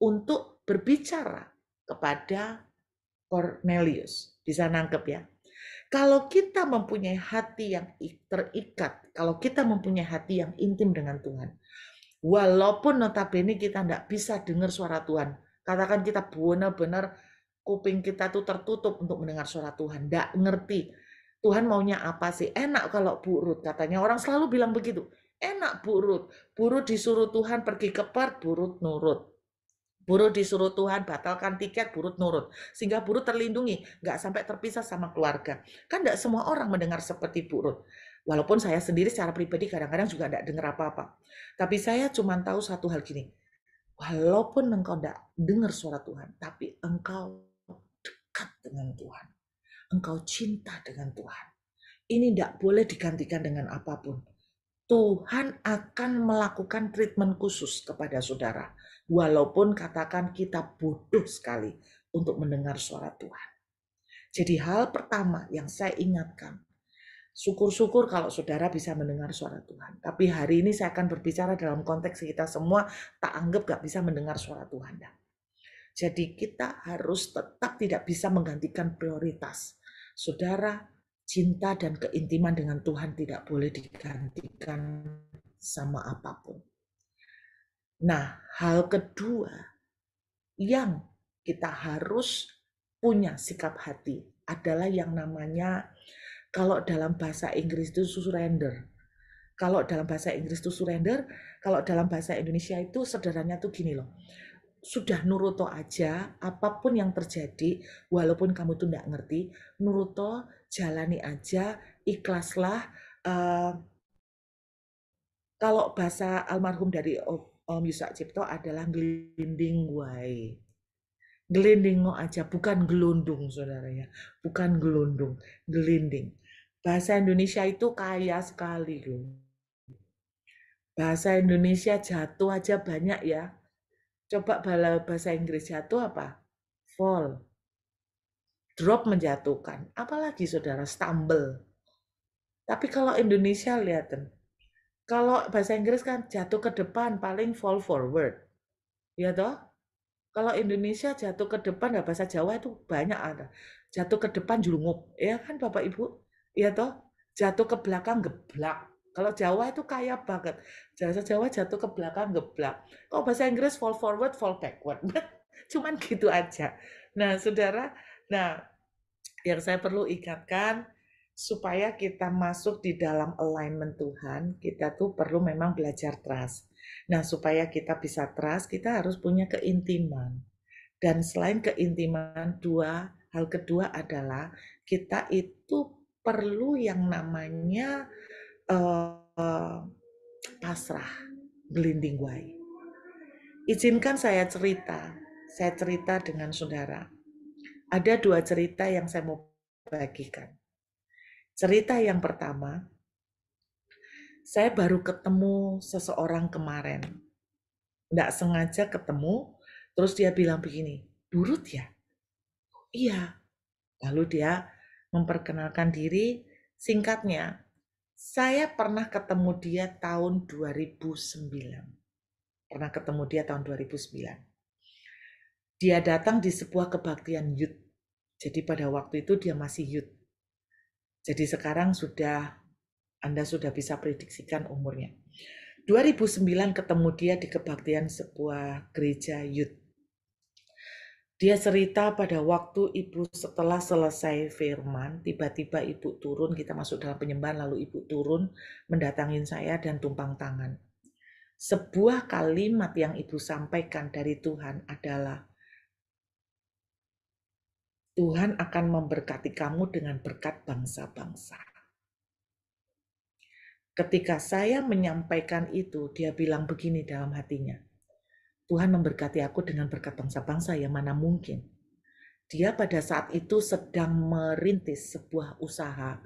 untuk berbicara kepada Cornelius. Bisa nangkep ya. Kalau kita mempunyai hati yang terikat, kalau kita mempunyai hati yang intim dengan Tuhan, Walaupun notabene kita tidak bisa dengar suara Tuhan. Katakan kita benar-benar kuping kita tuh tertutup untuk mendengar suara Tuhan. Tidak ngerti. Tuhan maunya apa sih? Enak kalau burut katanya. Orang selalu bilang begitu. Enak burut. Burut disuruh Tuhan pergi ke Perth, burut nurut. Burut disuruh Tuhan batalkan tiket, burut nurut. Sehingga burut terlindungi, nggak sampai terpisah sama keluarga. Kan nggak semua orang mendengar seperti burut. Walaupun saya sendiri secara pribadi kadang-kadang juga tidak dengar apa-apa. Tapi saya cuma tahu satu hal gini. Walaupun engkau tidak dengar suara Tuhan, tapi engkau dekat dengan Tuhan. Engkau cinta dengan Tuhan. Ini tidak boleh digantikan dengan apapun. Tuhan akan melakukan treatment khusus kepada saudara. Walaupun katakan kita bodoh sekali untuk mendengar suara Tuhan. Jadi hal pertama yang saya ingatkan Syukur-syukur kalau saudara bisa mendengar suara Tuhan. Tapi hari ini saya akan berbicara dalam konteks kita semua tak anggap gak bisa mendengar suara Tuhan. Jadi kita harus tetap tidak bisa menggantikan prioritas. Saudara, cinta dan keintiman dengan Tuhan tidak boleh digantikan sama apapun. Nah, hal kedua yang kita harus punya sikap hati adalah yang namanya kalau dalam bahasa Inggris itu surrender. Kalau dalam bahasa Inggris itu surrender, kalau dalam bahasa Indonesia itu sederhananya tuh gini loh. Sudah nuruto aja, apapun yang terjadi, walaupun kamu tuh nggak ngerti, nuruto jalani aja, ikhlaslah. Uh, kalau bahasa almarhum dari Om Yusak Cipto adalah gelinding wae gelinding aja bukan gelundung saudara ya bukan gelundung glinding. Bahasa Indonesia itu kaya sekali loh. Bahasa Indonesia jatuh aja banyak ya. Coba bahasa Inggris jatuh apa? Fall. Drop menjatuhkan. Apalagi saudara stumble. Tapi kalau Indonesia lihat, kalau bahasa Inggris kan jatuh ke depan paling fall forward. Ya toh? Kalau Indonesia jatuh ke depan, nah bahasa Jawa itu banyak ada. Jatuh ke depan julunguk, ya kan Bapak Ibu? Iya toh? Jatuh ke belakang geblak. Kalau Jawa itu kaya banget. Bahasa Jawa jatuh ke belakang geblak. Kok bahasa Inggris fall forward, fall backward. Cuman gitu aja. Nah, Saudara, nah yang saya perlu ingatkan supaya kita masuk di dalam alignment Tuhan, kita tuh perlu memang belajar trust. Nah, supaya kita bisa trust, kita harus punya keintiman. Dan selain keintiman, dua hal kedua adalah kita itu perlu yang namanya uh, pasrah, gelinding way. Izinkan saya cerita, saya cerita dengan saudara. Ada dua cerita yang saya mau bagikan. Cerita yang pertama, saya baru ketemu seseorang kemarin. tidak sengaja ketemu, terus dia bilang begini, Burut ya? Iya. Lalu dia memperkenalkan diri. Singkatnya, saya pernah ketemu dia tahun 2009. Pernah ketemu dia tahun 2009. Dia datang di sebuah kebaktian youth. Jadi pada waktu itu dia masih youth. Jadi sekarang sudah Anda sudah bisa prediksikan umurnya. 2009 ketemu dia di kebaktian sebuah gereja youth dia cerita pada waktu ibu setelah selesai firman, tiba-tiba ibu turun, kita masuk dalam penyembahan, lalu ibu turun mendatangin saya dan tumpang tangan. Sebuah kalimat yang ibu sampaikan dari Tuhan adalah, Tuhan akan memberkati kamu dengan berkat bangsa-bangsa. Ketika saya menyampaikan itu, dia bilang begini dalam hatinya, Tuhan memberkati aku dengan berkat bangsa-bangsa yang mana mungkin. Dia pada saat itu sedang merintis sebuah usaha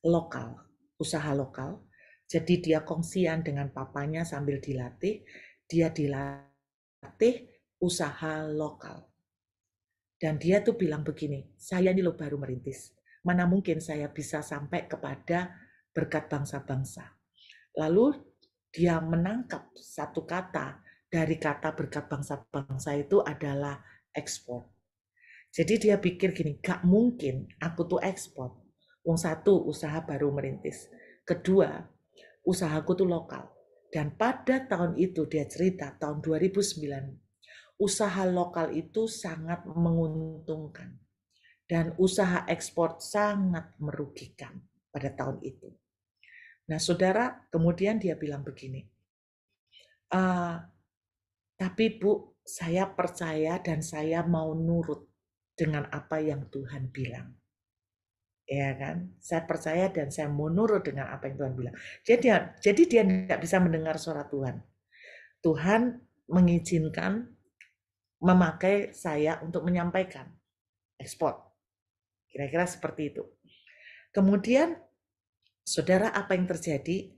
lokal, usaha lokal. Jadi dia kongsian dengan papanya sambil dilatih, dia dilatih usaha lokal. Dan dia tuh bilang begini, saya ini lo baru merintis. Mana mungkin saya bisa sampai kepada berkat bangsa-bangsa. Lalu dia menangkap satu kata dari kata berkat bangsa-bangsa itu adalah ekspor. Jadi dia pikir gini, gak mungkin aku tuh ekspor. Wong satu, usaha baru merintis. Kedua, usahaku tuh lokal. Dan pada tahun itu dia cerita, tahun 2009, usaha lokal itu sangat menguntungkan. Dan usaha ekspor sangat merugikan pada tahun itu. Nah saudara, kemudian dia bilang begini, ah, tapi Bu, saya percaya dan saya mau nurut dengan apa yang Tuhan bilang. Ya kan? Saya percaya dan saya mau nurut dengan apa yang Tuhan bilang. Jadi jadi dia tidak bisa mendengar suara Tuhan. Tuhan mengizinkan memakai saya untuk menyampaikan ekspor. Kira-kira seperti itu. Kemudian saudara apa yang terjadi?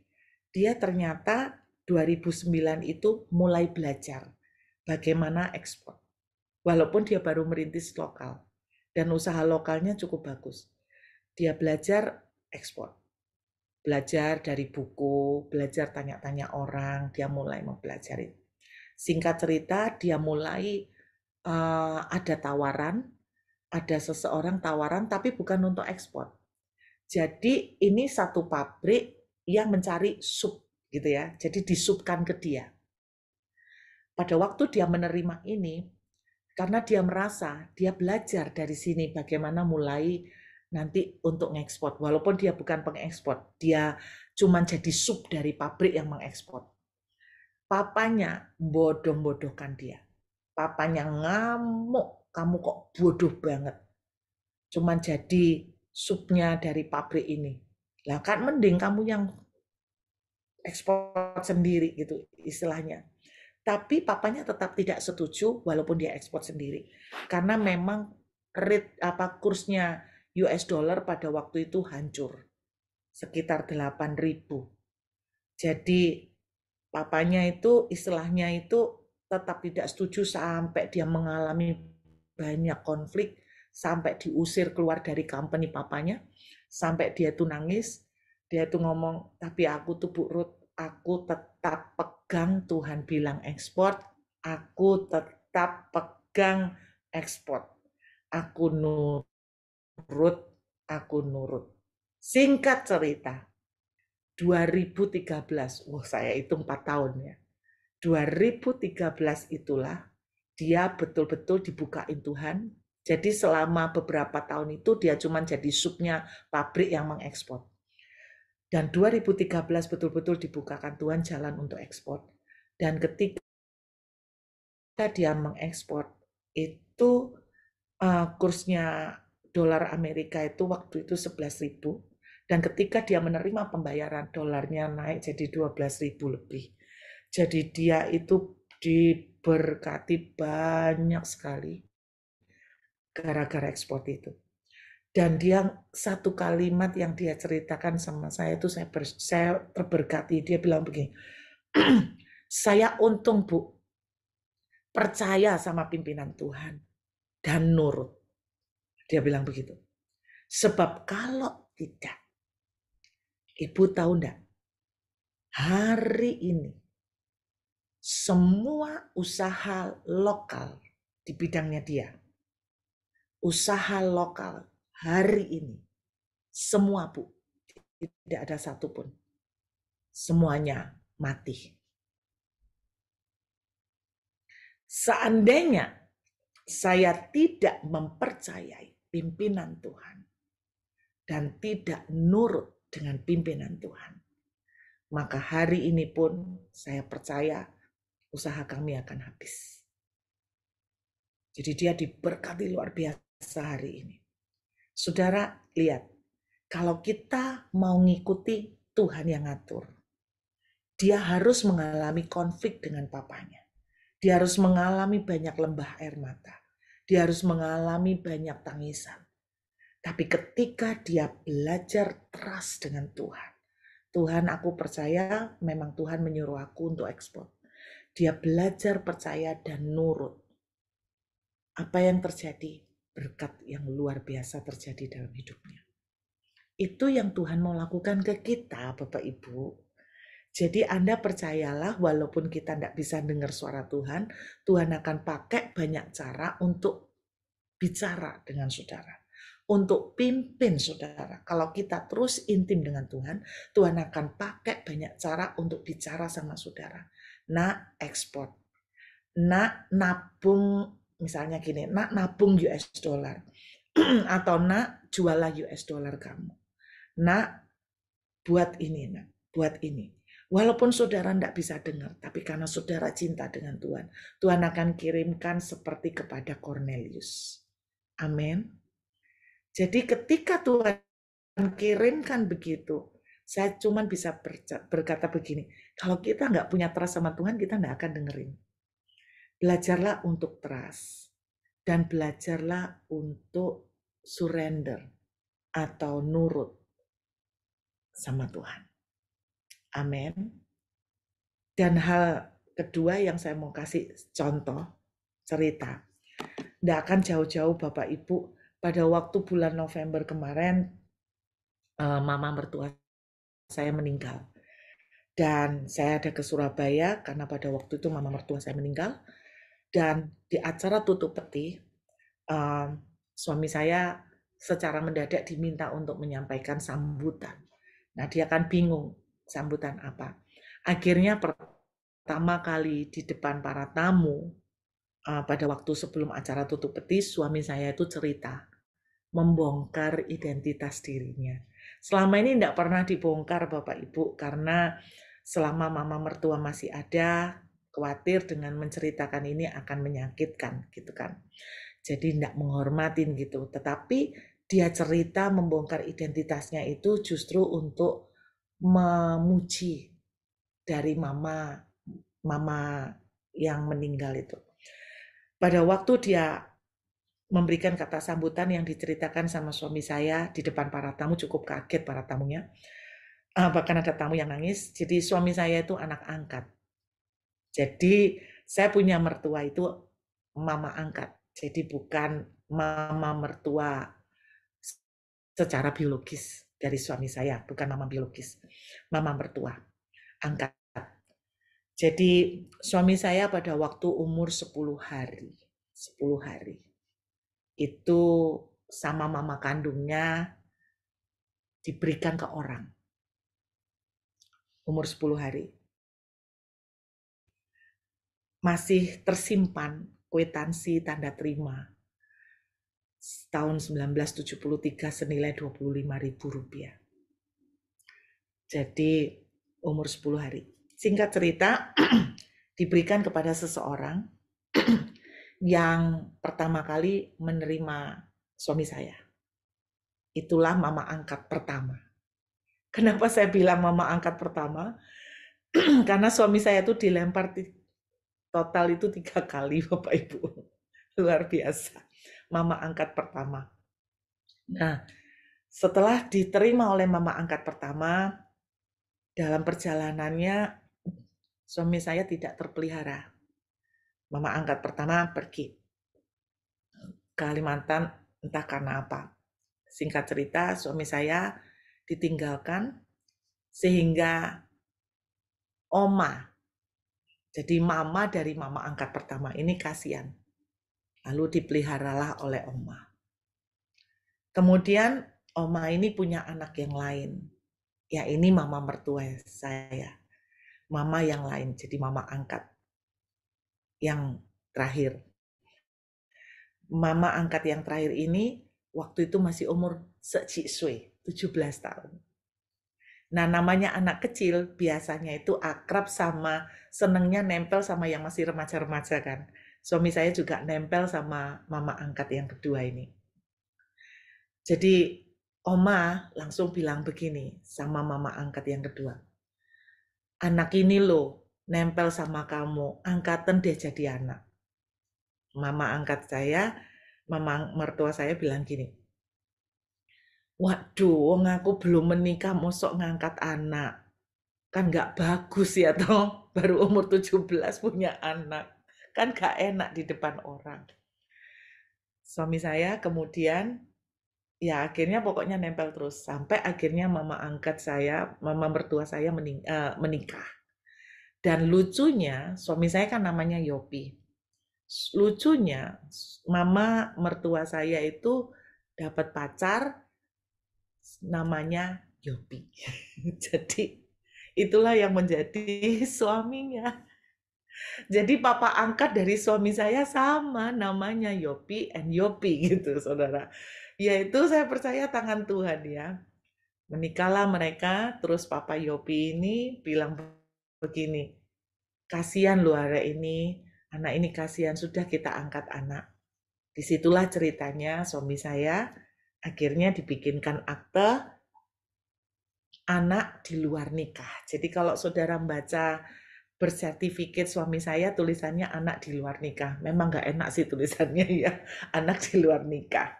Dia ternyata 2009 itu mulai belajar bagaimana ekspor. Walaupun dia baru merintis lokal dan usaha lokalnya cukup bagus. Dia belajar ekspor. Belajar dari buku, belajar tanya-tanya orang, dia mulai mempelajari. Singkat cerita, dia mulai uh, ada tawaran, ada seseorang tawaran tapi bukan untuk ekspor. Jadi ini satu pabrik yang mencari sub gitu ya jadi disupkan ke dia pada waktu dia menerima ini karena dia merasa dia belajar dari sini bagaimana mulai nanti untuk ngekspor walaupun dia bukan pengekspor dia cuma jadi sub dari pabrik yang mengekspor papanya bodoh-bodohkan dia papanya ngamuk kamu kok bodoh banget cuman jadi subnya dari pabrik ini lah kan mending kamu yang ekspor sendiri gitu istilahnya. Tapi papanya tetap tidak setuju walaupun dia ekspor sendiri. Karena memang rate apa kursnya US dollar pada waktu itu hancur sekitar 8.000. Jadi papanya itu istilahnya itu tetap tidak setuju sampai dia mengalami banyak konflik, sampai diusir keluar dari company papanya, sampai dia itu nangis, dia tuh ngomong tapi aku tuh Bu Ruth aku tetap pegang Tuhan bilang ekspor aku tetap pegang ekspor aku nurut aku nurut singkat cerita 2013 wah saya hitung 4 tahun ya 2013 itulah dia betul-betul dibukain Tuhan jadi selama beberapa tahun itu dia cuma jadi supnya pabrik yang mengekspor dan 2013 betul-betul dibukakan Tuhan jalan untuk ekspor. Dan ketika dia mengekspor, itu uh, kursnya dolar Amerika itu waktu itu 11.000 dan ketika dia menerima pembayaran dolarnya naik jadi 12.000 lebih. Jadi dia itu diberkati banyak sekali gara-gara ekspor itu dan dia satu kalimat yang dia ceritakan sama saya itu saya, ber, saya terberkati dia bilang begini saya untung bu percaya sama pimpinan Tuhan dan nurut dia bilang begitu sebab kalau tidak ibu tahu enggak hari ini semua usaha lokal di bidangnya dia usaha lokal hari ini semua Bu tidak ada satupun semuanya mati. Seandainya saya tidak mempercayai pimpinan Tuhan dan tidak nurut dengan pimpinan Tuhan, maka hari ini pun saya percaya usaha kami akan habis. Jadi dia diberkati luar biasa hari ini. Saudara, lihat. Kalau kita mau ngikuti Tuhan yang ngatur, dia harus mengalami konflik dengan papanya. Dia harus mengalami banyak lembah air mata. Dia harus mengalami banyak tangisan. Tapi ketika dia belajar trust dengan Tuhan, Tuhan aku percaya memang Tuhan menyuruh aku untuk ekspor. Dia belajar percaya dan nurut. Apa yang terjadi? berkat yang luar biasa terjadi dalam hidupnya. Itu yang Tuhan mau lakukan ke kita, Bapak Ibu. Jadi Anda percayalah walaupun kita tidak bisa dengar suara Tuhan, Tuhan akan pakai banyak cara untuk bicara dengan saudara. Untuk pimpin saudara. Kalau kita terus intim dengan Tuhan, Tuhan akan pakai banyak cara untuk bicara sama saudara. Nah, ekspor. Nah, nabung misalnya gini, nak nabung US dollar atau nak jualah US dollar kamu. Nak buat ini, nak buat ini. Walaupun saudara tidak bisa dengar, tapi karena saudara cinta dengan Tuhan, Tuhan akan kirimkan seperti kepada Cornelius. Amin. Jadi ketika Tuhan kirimkan begitu, saya cuma bisa berkata begini, kalau kita nggak punya trust sama Tuhan, kita nggak akan dengerin belajarlah untuk trust dan belajarlah untuk surrender atau nurut sama Tuhan. Amin. Dan hal kedua yang saya mau kasih contoh cerita. Tidak akan jauh-jauh Bapak Ibu pada waktu bulan November kemarin eh, mama mertua saya meninggal. Dan saya ada ke Surabaya karena pada waktu itu mama mertua saya meninggal dan di acara tutup peti, um, suami saya secara mendadak diminta untuk menyampaikan sambutan. Nah, dia kan bingung sambutan apa. Akhirnya pertama kali di depan para tamu uh, pada waktu sebelum acara tutup peti, suami saya itu cerita membongkar identitas dirinya. Selama ini tidak pernah dibongkar Bapak Ibu karena selama mama mertua masih ada, khawatir dengan menceritakan ini akan menyakitkan gitu kan jadi tidak menghormatin gitu tetapi dia cerita membongkar identitasnya itu justru untuk memuji dari mama mama yang meninggal itu pada waktu dia memberikan kata sambutan yang diceritakan sama suami saya di depan para tamu cukup kaget para tamunya ah, bahkan ada tamu yang nangis jadi suami saya itu anak angkat jadi saya punya mertua itu mama angkat. Jadi bukan mama mertua secara biologis dari suami saya, bukan mama biologis. Mama mertua angkat. Jadi suami saya pada waktu umur 10 hari, 10 hari. Itu sama mama kandungnya diberikan ke orang. Umur 10 hari masih tersimpan kwitansi tanda terima tahun 1973 senilai Rp25.000. Jadi umur 10 hari. Singkat cerita, diberikan kepada seseorang yang pertama kali menerima suami saya. Itulah mama angkat pertama. Kenapa saya bilang mama angkat pertama? Karena suami saya itu dilempar Total itu tiga kali Bapak Ibu. Luar biasa. Mama angkat pertama. Nah, setelah diterima oleh mama angkat pertama, dalam perjalanannya suami saya tidak terpelihara. Mama angkat pertama pergi. Kalimantan entah karena apa. Singkat cerita, suami saya ditinggalkan sehingga oma jadi mama dari mama angkat pertama ini kasihan. Lalu dipeliharalah oleh oma. Kemudian oma ini punya anak yang lain. Ya ini mama mertua saya. Mama yang lain, jadi mama angkat. Yang terakhir. Mama angkat yang terakhir ini waktu itu masih umur sejik sue, 17 tahun. Nah, namanya anak kecil biasanya itu akrab sama senengnya nempel sama yang masih remaja-remaja kan. Suami saya juga nempel sama mama angkat yang kedua ini. Jadi Oma langsung bilang begini sama mama angkat yang kedua. Anak ini loh nempel sama kamu, angkatan dia jadi anak. Mama angkat saya, mama mertua saya bilang gini, waduh ngaku belum menikah mosok ngangkat anak kan gak bagus ya toh baru umur 17 punya anak kan gak enak di depan orang suami saya kemudian ya akhirnya pokoknya nempel terus sampai akhirnya mama angkat saya mama mertua saya eh, menikah dan lucunya suami saya kan namanya Yopi lucunya mama mertua saya itu dapat pacar namanya Yopi. Jadi itulah yang menjadi suaminya. Jadi papa angkat dari suami saya sama namanya Yopi and Yopi gitu saudara. Yaitu saya percaya tangan Tuhan ya. Menikahlah mereka, terus papa Yopi ini bilang begini, kasian lu ini, anak ini kasihan, sudah kita angkat anak. Disitulah ceritanya suami saya akhirnya dibikinkan akte anak di luar nikah. Jadi kalau saudara membaca bersertifikat suami saya tulisannya anak di luar nikah. Memang nggak enak sih tulisannya ya, anak di luar nikah.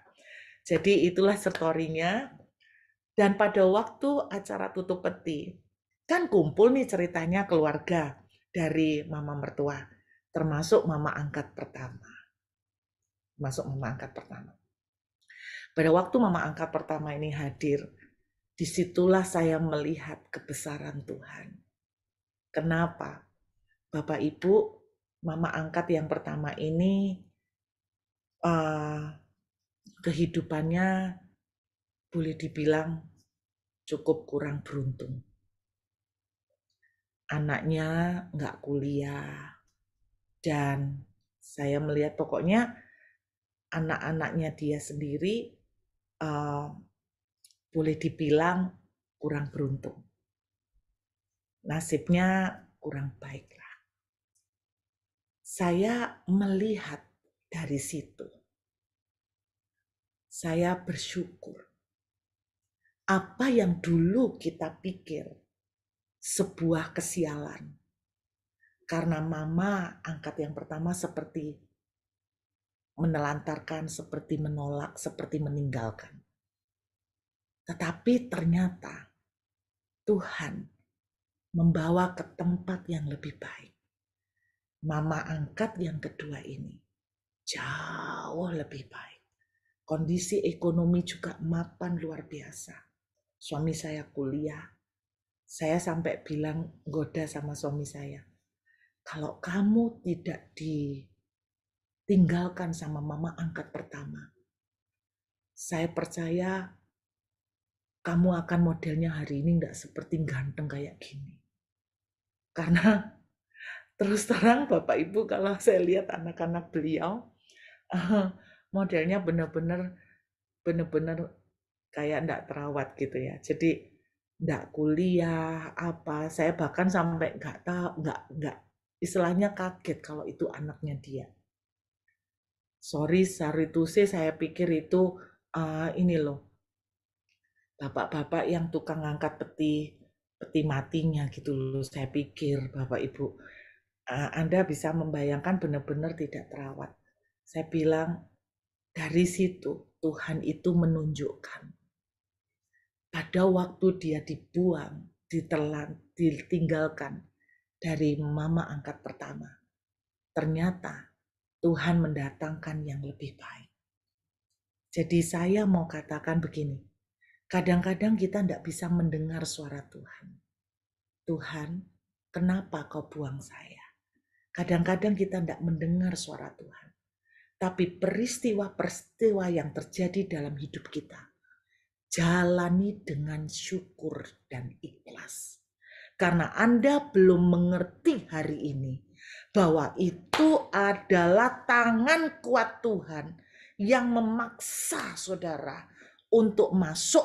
Jadi itulah storynya. Dan pada waktu acara tutup peti, kan kumpul nih ceritanya keluarga dari mama mertua, termasuk mama angkat pertama. Masuk mama angkat pertama. Pada waktu mama angkat pertama ini hadir, disitulah saya melihat kebesaran Tuhan. Kenapa? Bapak Ibu, mama angkat yang pertama ini uh, kehidupannya boleh dibilang cukup kurang beruntung. Anaknya nggak kuliah, dan saya melihat pokoknya anak-anaknya dia sendiri Eh, boleh dibilang kurang beruntung. Nasibnya kurang baiklah. Saya melihat dari situ. Saya bersyukur. Apa yang dulu kita pikir sebuah kesialan. Karena mama angkat yang pertama seperti menelantarkan, seperti menolak, seperti meninggalkan. Tetapi ternyata Tuhan membawa ke tempat yang lebih baik. Mama angkat yang kedua ini jauh lebih baik. Kondisi ekonomi juga mapan luar biasa. Suami saya kuliah. Saya sampai bilang goda sama suami saya, kalau kamu tidak di tinggalkan sama mama angkat pertama. Saya percaya kamu akan modelnya hari ini nggak seperti ganteng kayak gini. Karena terus terang Bapak Ibu kalau saya lihat anak-anak beliau, modelnya benar-benar benar-benar kayak nggak terawat gitu ya. Jadi nggak kuliah apa, saya bahkan sampai nggak tahu nggak nggak istilahnya kaget kalau itu anaknya dia sorry sorry to say saya pikir itu uh, ini loh bapak-bapak yang tukang angkat peti peti matinya gitu loh saya pikir bapak ibu uh, anda bisa membayangkan benar-benar tidak terawat saya bilang dari situ Tuhan itu menunjukkan pada waktu dia dibuang ditelan ditinggalkan dari mama angkat pertama ternyata Tuhan mendatangkan yang lebih baik. Jadi saya mau katakan begini, kadang-kadang kita tidak bisa mendengar suara Tuhan. Tuhan, kenapa kau buang saya? Kadang-kadang kita tidak mendengar suara Tuhan. Tapi peristiwa-peristiwa yang terjadi dalam hidup kita, jalani dengan syukur dan ikhlas. Karena Anda belum mengerti hari ini bahwa itu adalah tangan kuat Tuhan yang memaksa saudara untuk masuk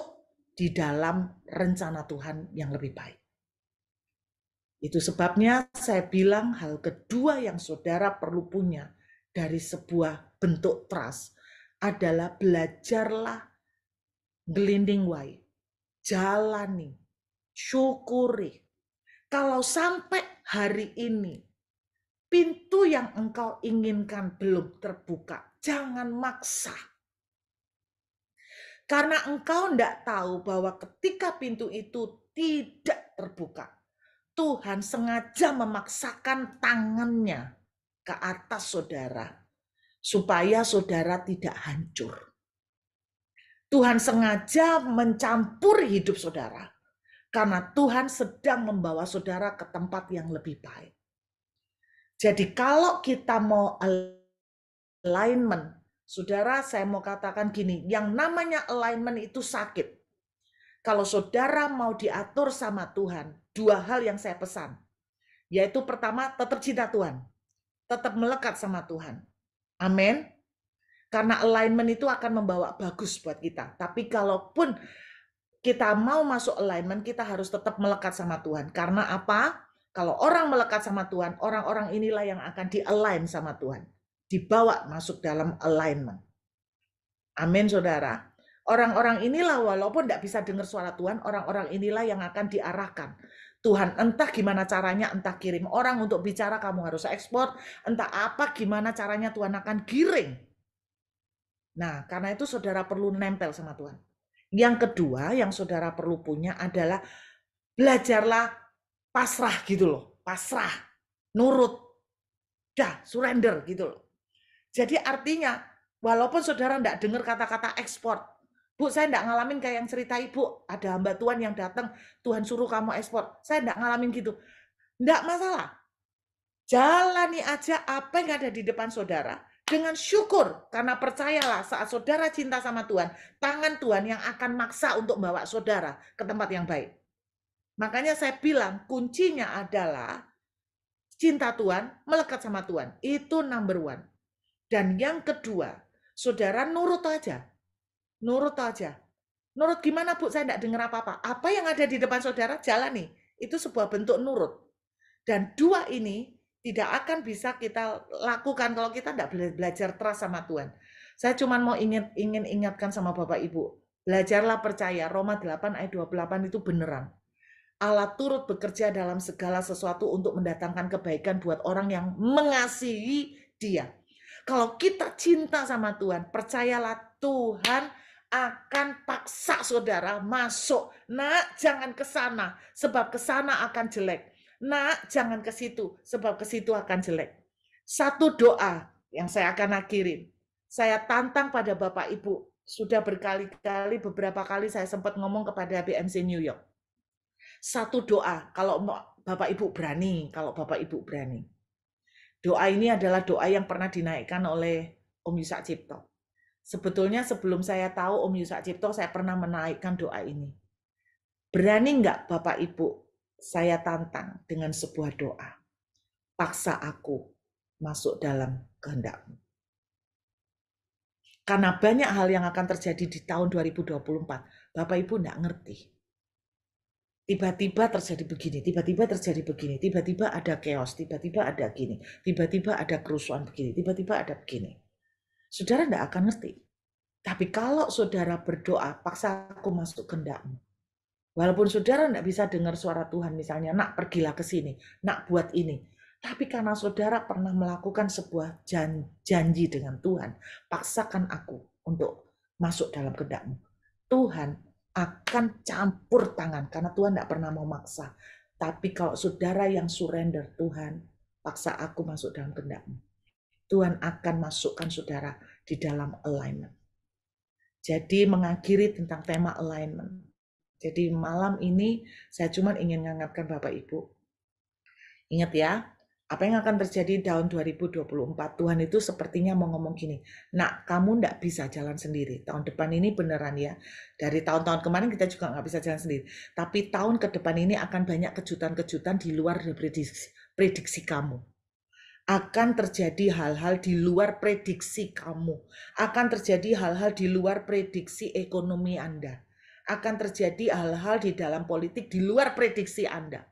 di dalam rencana Tuhan yang lebih baik. Itu sebabnya saya bilang hal kedua yang saudara perlu punya dari sebuah bentuk trust adalah belajarlah gelinding way, jalani, syukuri. Kalau sampai hari ini Pintu yang engkau inginkan belum terbuka. Jangan maksa. Karena engkau tidak tahu bahwa ketika pintu itu tidak terbuka, Tuhan sengaja memaksakan tangannya ke atas saudara supaya saudara tidak hancur. Tuhan sengaja mencampur hidup saudara karena Tuhan sedang membawa saudara ke tempat yang lebih baik. Jadi kalau kita mau alignment, saudara saya mau katakan gini, yang namanya alignment itu sakit. Kalau saudara mau diatur sama Tuhan, dua hal yang saya pesan. Yaitu pertama, tetap cinta Tuhan. Tetap melekat sama Tuhan. Amin. Karena alignment itu akan membawa bagus buat kita. Tapi kalaupun kita mau masuk alignment, kita harus tetap melekat sama Tuhan. Karena apa? Kalau orang melekat sama Tuhan, orang-orang inilah yang akan di-align sama Tuhan. Dibawa masuk dalam alignment. Amin, saudara. Orang-orang inilah walaupun tidak bisa dengar suara Tuhan, orang-orang inilah yang akan diarahkan. Tuhan entah gimana caranya, entah kirim orang untuk bicara kamu harus ekspor, entah apa gimana caranya Tuhan akan giring. Nah, karena itu saudara perlu nempel sama Tuhan. Yang kedua yang saudara perlu punya adalah belajarlah pasrah gitu loh, pasrah, nurut, dah surrender gitu loh. Jadi artinya walaupun saudara tidak dengar kata-kata ekspor, Bu, saya tidak ngalamin kayak yang cerita Ibu. Ada hamba Tuhan yang datang, Tuhan suruh kamu ekspor. Saya tidak ngalamin gitu. Tidak masalah. Jalani aja apa yang ada di depan saudara dengan syukur. Karena percayalah saat saudara cinta sama Tuhan, tangan Tuhan yang akan maksa untuk membawa saudara ke tempat yang baik. Makanya saya bilang kuncinya adalah cinta Tuhan, melekat sama Tuhan. Itu number one. Dan yang kedua, saudara nurut aja. Nurut aja. Nurut gimana Bu? Saya tidak dengar apa-apa. Apa yang ada di depan saudara, jalani. Itu sebuah bentuk nurut. Dan dua ini tidak akan bisa kita lakukan kalau kita tidak belajar trust sama Tuhan. Saya cuma mau ingin ingin ingatkan sama Bapak Ibu, belajarlah percaya. Roma 8 ayat 28 itu beneran. Allah turut bekerja dalam segala sesuatu untuk mendatangkan kebaikan buat orang yang mengasihi Dia. Kalau kita cinta sama Tuhan, percayalah Tuhan akan paksa saudara masuk. Nak, jangan ke sana, sebab ke sana akan jelek. Nak, jangan ke situ, sebab ke situ akan jelek. Satu doa yang saya akan akhirin. Saya tantang pada Bapak Ibu. Sudah berkali-kali, beberapa kali saya sempat ngomong kepada BMC New York satu doa kalau Bapak Ibu berani, kalau Bapak Ibu berani. Doa ini adalah doa yang pernah dinaikkan oleh Om Yusak Cipto. Sebetulnya sebelum saya tahu Om Yusak Cipto, saya pernah menaikkan doa ini. Berani nggak Bapak Ibu saya tantang dengan sebuah doa. Paksa aku masuk dalam kehendakmu. Karena banyak hal yang akan terjadi di tahun 2024, Bapak Ibu nggak ngerti tiba-tiba terjadi begini, tiba-tiba terjadi begini, tiba-tiba ada chaos, tiba-tiba ada gini, tiba-tiba ada kerusuhan begini, tiba-tiba ada begini. Saudara tidak akan ngerti. Tapi kalau saudara berdoa, paksa aku masuk kendakmu. Walaupun saudara tidak bisa dengar suara Tuhan, misalnya, nak pergilah ke sini, nak buat ini. Tapi karena saudara pernah melakukan sebuah janji dengan Tuhan, paksakan aku untuk masuk dalam kendakmu. Tuhan akan campur tangan karena Tuhan tidak pernah mau maksa. Tapi kalau saudara yang surrender Tuhan, paksa aku masuk dalam kendakmu. Tuhan akan masukkan saudara di dalam alignment. Jadi mengakhiri tentang tema alignment. Jadi malam ini saya cuma ingin mengingatkan Bapak Ibu. Ingat ya, apa yang akan terjadi tahun 2024 Tuhan itu sepertinya mau ngomong gini nak kamu ndak bisa jalan sendiri tahun depan ini beneran ya dari tahun-tahun kemarin kita juga nggak bisa jalan sendiri tapi tahun ke depan ini akan banyak kejutan-kejutan di luar prediksi, prediksi kamu akan terjadi hal-hal di luar prediksi kamu akan terjadi hal-hal di luar prediksi ekonomi Anda akan terjadi hal-hal di dalam politik di luar prediksi Anda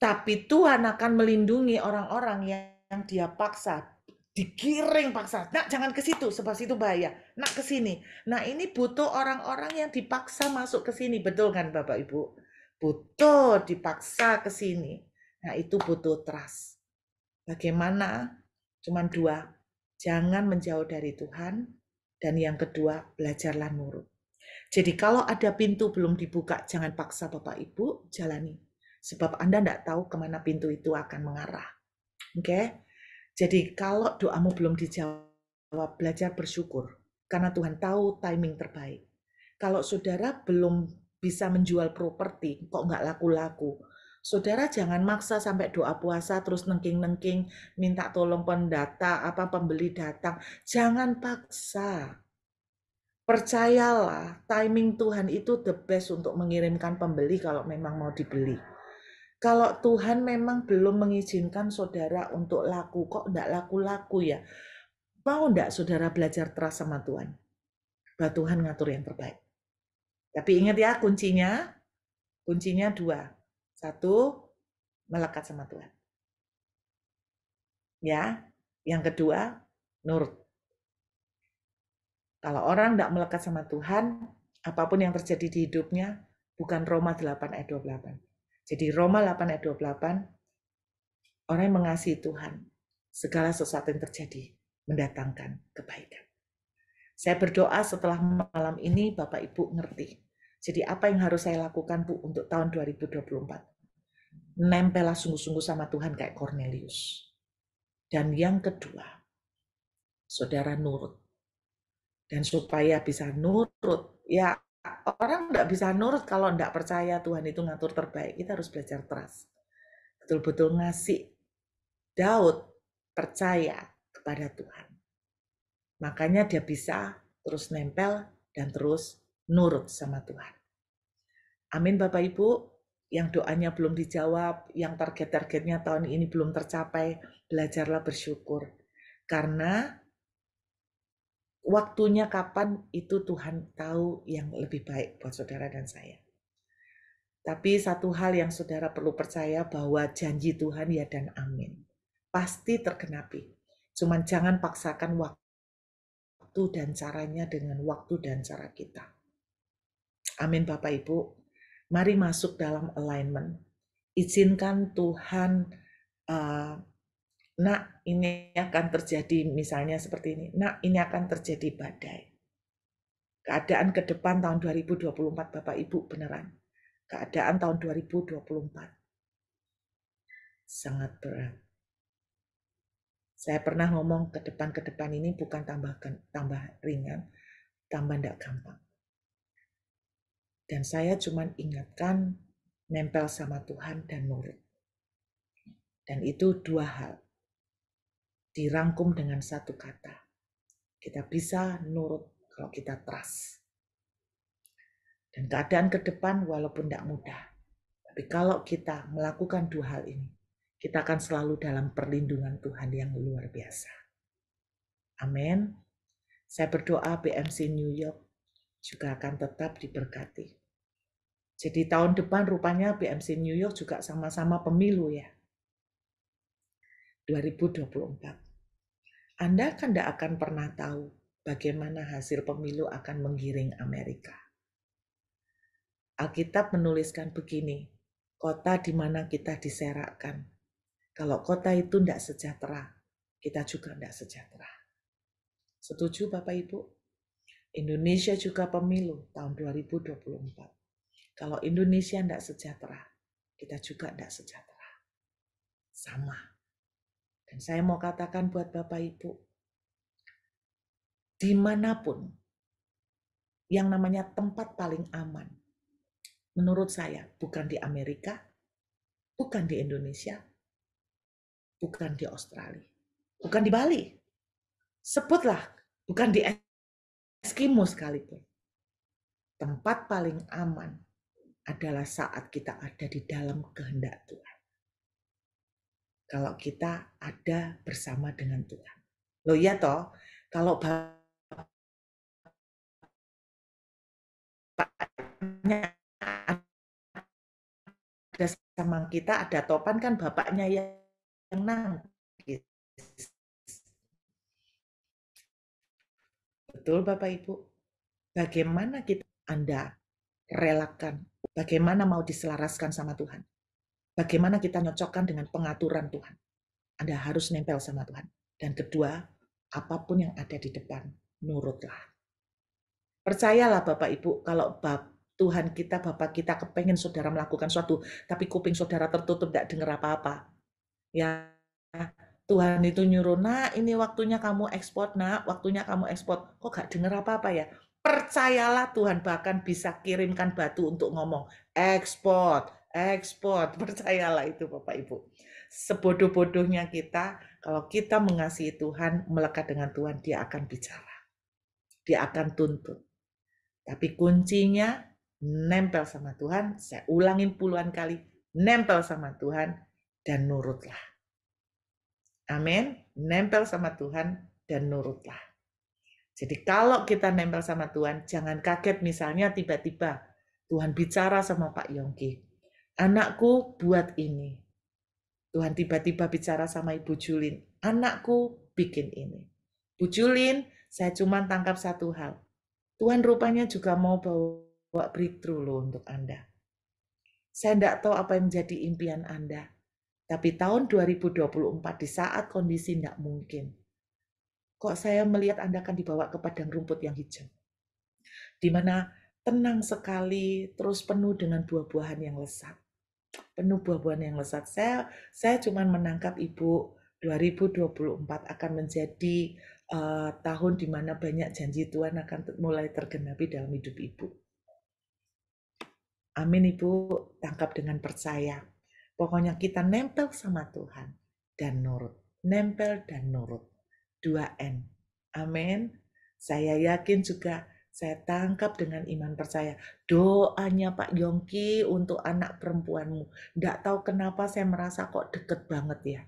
tapi Tuhan akan melindungi orang-orang yang dia paksa, digiring paksa. Nak jangan ke situ, sebab situ bahaya. Nak ke sini. Nah ini butuh orang-orang yang dipaksa masuk ke sini, betul kan Bapak Ibu? Butuh dipaksa ke sini. Nah itu butuh trust. Bagaimana? Cuman dua, jangan menjauh dari Tuhan. Dan yang kedua, belajarlah nurut. Jadi kalau ada pintu belum dibuka, jangan paksa Bapak Ibu, jalani. Sebab Anda tidak tahu kemana pintu itu akan mengarah. Oke? Okay? Jadi kalau doamu belum dijawab, belajar bersyukur. Karena Tuhan tahu timing terbaik. Kalau saudara belum bisa menjual properti, kok nggak laku-laku, saudara jangan maksa sampai doa puasa terus nengking-nengking minta tolong pendata apa pembeli datang jangan paksa percayalah timing Tuhan itu the best untuk mengirimkan pembeli kalau memang mau dibeli kalau Tuhan memang belum mengizinkan saudara untuk laku, kok enggak laku-laku ya? Mau enggak saudara belajar terasa sama Tuhan? Bahwa Tuhan ngatur yang terbaik. Tapi ingat ya kuncinya, kuncinya dua. Satu, melekat sama Tuhan. Ya, yang kedua, nurut. Kalau orang enggak melekat sama Tuhan, apapun yang terjadi di hidupnya, bukan Roma 8 ayat 28 jadi Roma 8 ayat 28, orang yang mengasihi Tuhan, segala sesuatu yang terjadi mendatangkan kebaikan. Saya berdoa setelah malam ini Bapak Ibu ngerti. Jadi apa yang harus saya lakukan Bu untuk tahun 2024? Nempelah sungguh-sungguh sama Tuhan kayak Cornelius. Dan yang kedua, saudara nurut. Dan supaya bisa nurut, ya orang tidak bisa nurut kalau tidak percaya Tuhan itu ngatur terbaik. Kita harus belajar trust. Betul-betul ngasih Daud percaya kepada Tuhan. Makanya dia bisa terus nempel dan terus nurut sama Tuhan. Amin Bapak Ibu, yang doanya belum dijawab, yang target-targetnya tahun ini belum tercapai, belajarlah bersyukur. Karena waktunya kapan itu Tuhan tahu yang lebih baik buat saudara dan saya. Tapi satu hal yang saudara perlu percaya bahwa janji Tuhan ya dan amin. Pasti terkenapi. Cuman jangan paksakan waktu dan caranya dengan waktu dan cara kita. Amin Bapak Ibu. Mari masuk dalam alignment. Izinkan Tuhan uh, Nak, ini akan terjadi misalnya seperti ini. Nak, ini akan terjadi badai. Keadaan ke depan tahun 2024 Bapak Ibu beneran. Keadaan tahun 2024 sangat berat. Saya pernah ngomong ke depan ke depan ini bukan tambahkan tambah ringan, tambah tidak gampang. Dan saya cuma ingatkan nempel sama Tuhan dan murid. Dan itu dua hal dirangkum dengan satu kata. Kita bisa nurut kalau kita trust. Dan keadaan ke depan walaupun tidak mudah. Tapi kalau kita melakukan dua hal ini, kita akan selalu dalam perlindungan Tuhan yang luar biasa. Amin. Saya berdoa BMC New York juga akan tetap diberkati. Jadi tahun depan rupanya BMC New York juga sama-sama pemilu ya. 2024. Anda kan tidak akan pernah tahu bagaimana hasil pemilu akan menggiring Amerika. Alkitab menuliskan begini, kota di mana kita diserakkan. Kalau kota itu tidak sejahtera, kita juga tidak sejahtera. Setuju Bapak Ibu? Indonesia juga pemilu tahun 2024. Kalau Indonesia tidak sejahtera, kita juga tidak sejahtera. Sama. Dan saya mau katakan buat Bapak Ibu, dimanapun yang namanya tempat paling aman, menurut saya bukan di Amerika, bukan di Indonesia, bukan di Australia, bukan di Bali. Sebutlah, bukan di Eskimo sekalipun. Tempat paling aman adalah saat kita ada di dalam kehendak Tuhan kalau kita ada bersama dengan Tuhan. Loh ya toh, kalau bapaknya ada sama kita, ada topan kan bapaknya yang nangis. Gitu. Betul Bapak Ibu? Bagaimana kita Anda relakan? Bagaimana mau diselaraskan sama Tuhan? Bagaimana kita nyocokkan dengan pengaturan Tuhan? Anda harus nempel sama Tuhan. Dan kedua, apapun yang ada di depan, nurutlah. Percayalah Bapak Ibu, kalau Bapak Tuhan kita, Bapak kita kepengen saudara melakukan suatu, tapi kuping saudara tertutup, tidak dengar apa-apa. Ya, Tuhan itu nyuruh, nah ini waktunya kamu ekspor, nah waktunya kamu ekspor. Kok gak dengar apa-apa ya? Percayalah Tuhan bahkan bisa kirimkan batu untuk ngomong, ekspor, ekspor. Percayalah itu Bapak Ibu. Sebodoh-bodohnya kita, kalau kita mengasihi Tuhan, melekat dengan Tuhan, dia akan bicara. Dia akan tuntut. Tapi kuncinya nempel sama Tuhan, saya ulangin puluhan kali, nempel sama Tuhan dan nurutlah. Amin. Nempel sama Tuhan dan nurutlah. Jadi kalau kita nempel sama Tuhan, jangan kaget misalnya tiba-tiba Tuhan bicara sama Pak Yongki anakku buat ini. Tuhan tiba-tiba bicara sama Ibu Julin, anakku bikin ini. Bu Julin, saya cuma tangkap satu hal. Tuhan rupanya juga mau bawa breakthrough loh untuk Anda. Saya tidak tahu apa yang menjadi impian Anda. Tapi tahun 2024 di saat kondisi tidak mungkin. Kok saya melihat Anda akan dibawa ke padang rumput yang hijau. Di mana tenang sekali, terus penuh dengan buah-buahan yang lesat penuh buah-buahan yang lezat. Saya saya cuma menangkap Ibu 2024 akan menjadi uh, tahun di mana banyak janji Tuhan akan mulai tergenapi dalam hidup Ibu. Amin Ibu, tangkap dengan percaya. Pokoknya kita nempel sama Tuhan dan nurut. Nempel dan nurut. 2N. Amin. Saya yakin juga saya tangkap dengan iman percaya. Doanya Pak Yongki untuk anak perempuanmu. Tidak tahu kenapa saya merasa kok deket banget ya.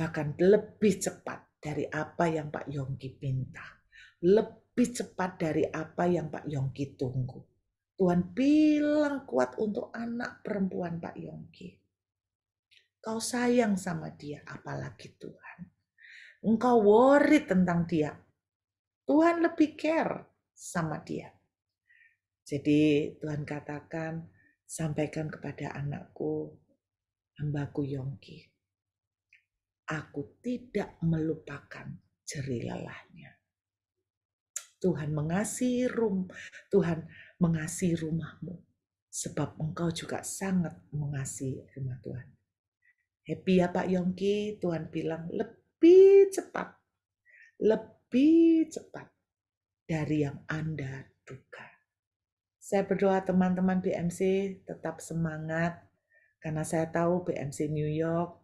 Bahkan lebih cepat dari apa yang Pak Yongki minta. Lebih cepat dari apa yang Pak Yongki tunggu. Tuhan bilang kuat untuk anak perempuan Pak Yongki. Kau sayang sama dia, apalagi Tuhan. Engkau worry tentang dia. Tuhan lebih care sama dia. Jadi Tuhan katakan, sampaikan kepada anakku, hambaku Yongki. Aku tidak melupakan jeri lelahnya. Tuhan mengasihi rum, Tuhan mengasihi rumahmu. Sebab engkau juga sangat mengasihi rumah Tuhan. Happy ya Pak Yongki, Tuhan bilang lebih cepat. Lebih cepat dari yang Anda duga. Saya berdoa teman-teman BMC tetap semangat karena saya tahu BMC New York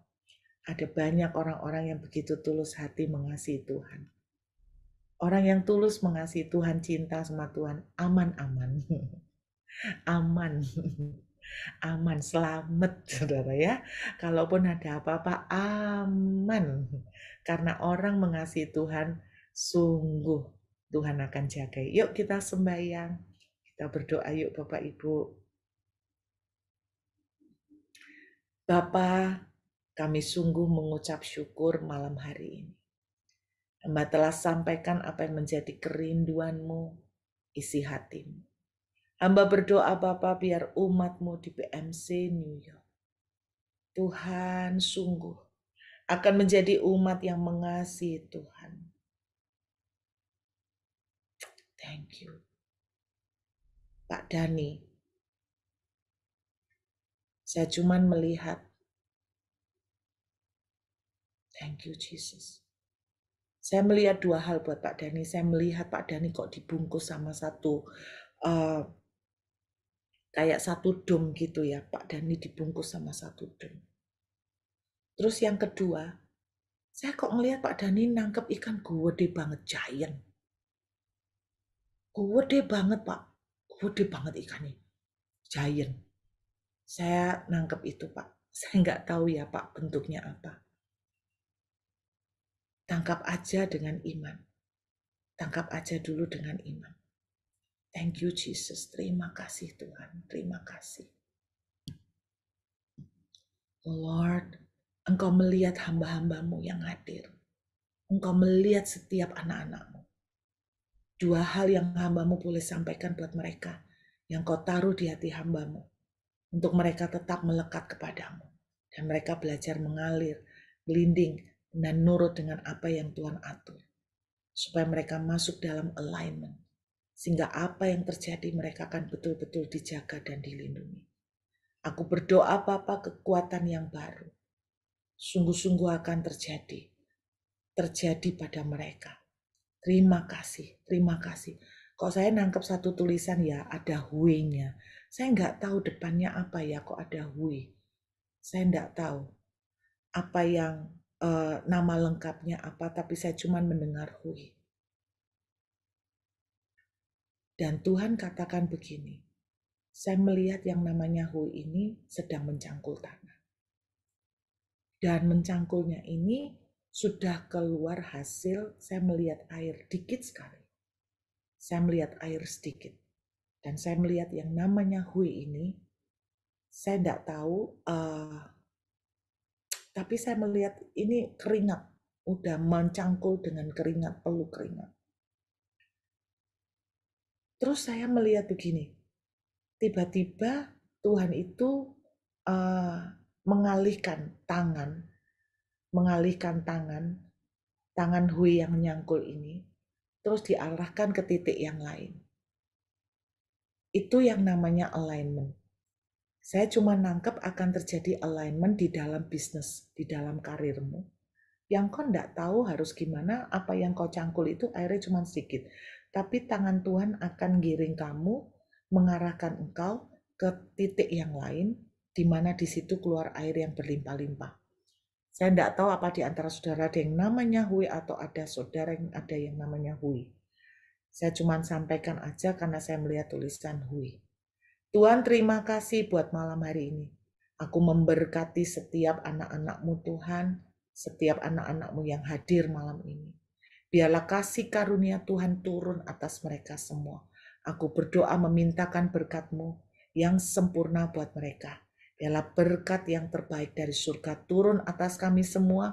ada banyak orang-orang yang begitu tulus hati mengasihi Tuhan. Orang yang tulus mengasihi Tuhan, cinta sama Tuhan, aman-aman. Aman. Aman, selamat saudara ya. Kalaupun ada apa-apa, aman. Karena orang mengasihi Tuhan sungguh Tuhan akan jaga. Yuk kita sembahyang, kita berdoa yuk Bapak Ibu. Bapak, kami sungguh mengucap syukur malam hari ini. Hamba telah sampaikan apa yang menjadi kerinduanmu, isi hatimu. Hamba berdoa Bapak biar umatmu di BMC New York. Tuhan sungguh akan menjadi umat yang mengasihi Tuhan Thank you. Pak Dani, saya cuma melihat. Thank you Jesus. Saya melihat dua hal buat Pak Dani. Saya melihat Pak Dani kok dibungkus sama satu uh, kayak satu dom gitu ya. Pak Dani dibungkus sama satu dom. Terus yang kedua, saya kok ngelihat Pak Dani nangkep ikan gede banget giant gede banget pak gede banget ikannya giant saya nangkep itu pak saya nggak tahu ya pak bentuknya apa tangkap aja dengan iman tangkap aja dulu dengan iman thank you Jesus terima kasih Tuhan terima kasih Lord engkau melihat hamba-hambamu yang hadir engkau melihat setiap anak-anak dua hal yang hambamu boleh sampaikan buat mereka, yang kau taruh di hati hambamu, untuk mereka tetap melekat kepadamu, dan mereka belajar mengalir, gelinding, dan nurut dengan apa yang Tuhan atur, supaya mereka masuk dalam alignment, sehingga apa yang terjadi mereka akan betul-betul dijaga dan dilindungi. Aku berdoa apa kekuatan yang baru, sungguh-sungguh akan terjadi, terjadi pada mereka Terima kasih, terima kasih. Kok saya nangkep satu tulisan ya ada huenya. Saya nggak tahu depannya apa ya kok ada hue. Saya nggak tahu apa yang eh, nama lengkapnya apa, tapi saya cuma mendengar hui. Dan Tuhan katakan begini, saya melihat yang namanya hu ini sedang mencangkul tanah. Dan mencangkulnya ini sudah keluar hasil saya melihat air dikit sekali. Saya melihat air sedikit. Dan saya melihat yang namanya Hui ini, saya tidak tahu, uh, tapi saya melihat ini keringat, udah mencangkul dengan keringat, peluk keringat. Terus saya melihat begini, tiba-tiba Tuhan itu uh, mengalihkan tangan mengalihkan tangan, tangan Hui yang nyangkul ini, terus diarahkan ke titik yang lain. Itu yang namanya alignment. Saya cuma nangkep akan terjadi alignment di dalam bisnis, di dalam karirmu. Yang kau ndak tahu harus gimana, apa yang kau cangkul itu airnya cuma sedikit. Tapi tangan Tuhan akan giring kamu, mengarahkan engkau ke titik yang lain, di mana di situ keluar air yang berlimpah-limpah saya tidak tahu apa di antara saudara ada yang namanya Hui atau ada saudara yang ada yang namanya Hui. Saya cuma sampaikan aja karena saya melihat tulisan Hui. Tuhan terima kasih buat malam hari ini. Aku memberkati setiap anak-anakmu Tuhan, setiap anak-anakmu yang hadir malam ini. Biarlah kasih karunia Tuhan turun atas mereka semua. Aku berdoa memintakan berkatmu yang sempurna buat mereka. Biarlah berkat yang terbaik dari surga turun atas kami semua,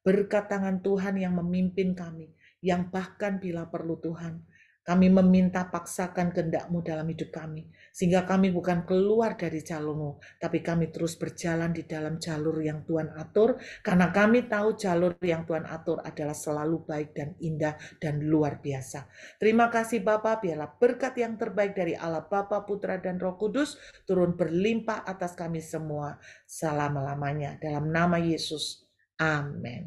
berkat tangan Tuhan yang memimpin kami, yang bahkan bila perlu Tuhan, kami meminta paksakan kehendak-Mu dalam hidup kami sehingga kami bukan keluar dari jalurmu, tapi kami terus berjalan di dalam jalur yang Tuhan atur, karena kami tahu jalur yang Tuhan atur adalah selalu baik dan indah dan luar biasa. Terima kasih Bapa, biarlah berkat yang terbaik dari Allah Bapa, Putra, dan Roh Kudus turun berlimpah atas kami semua selama-lamanya. Dalam nama Yesus, amin.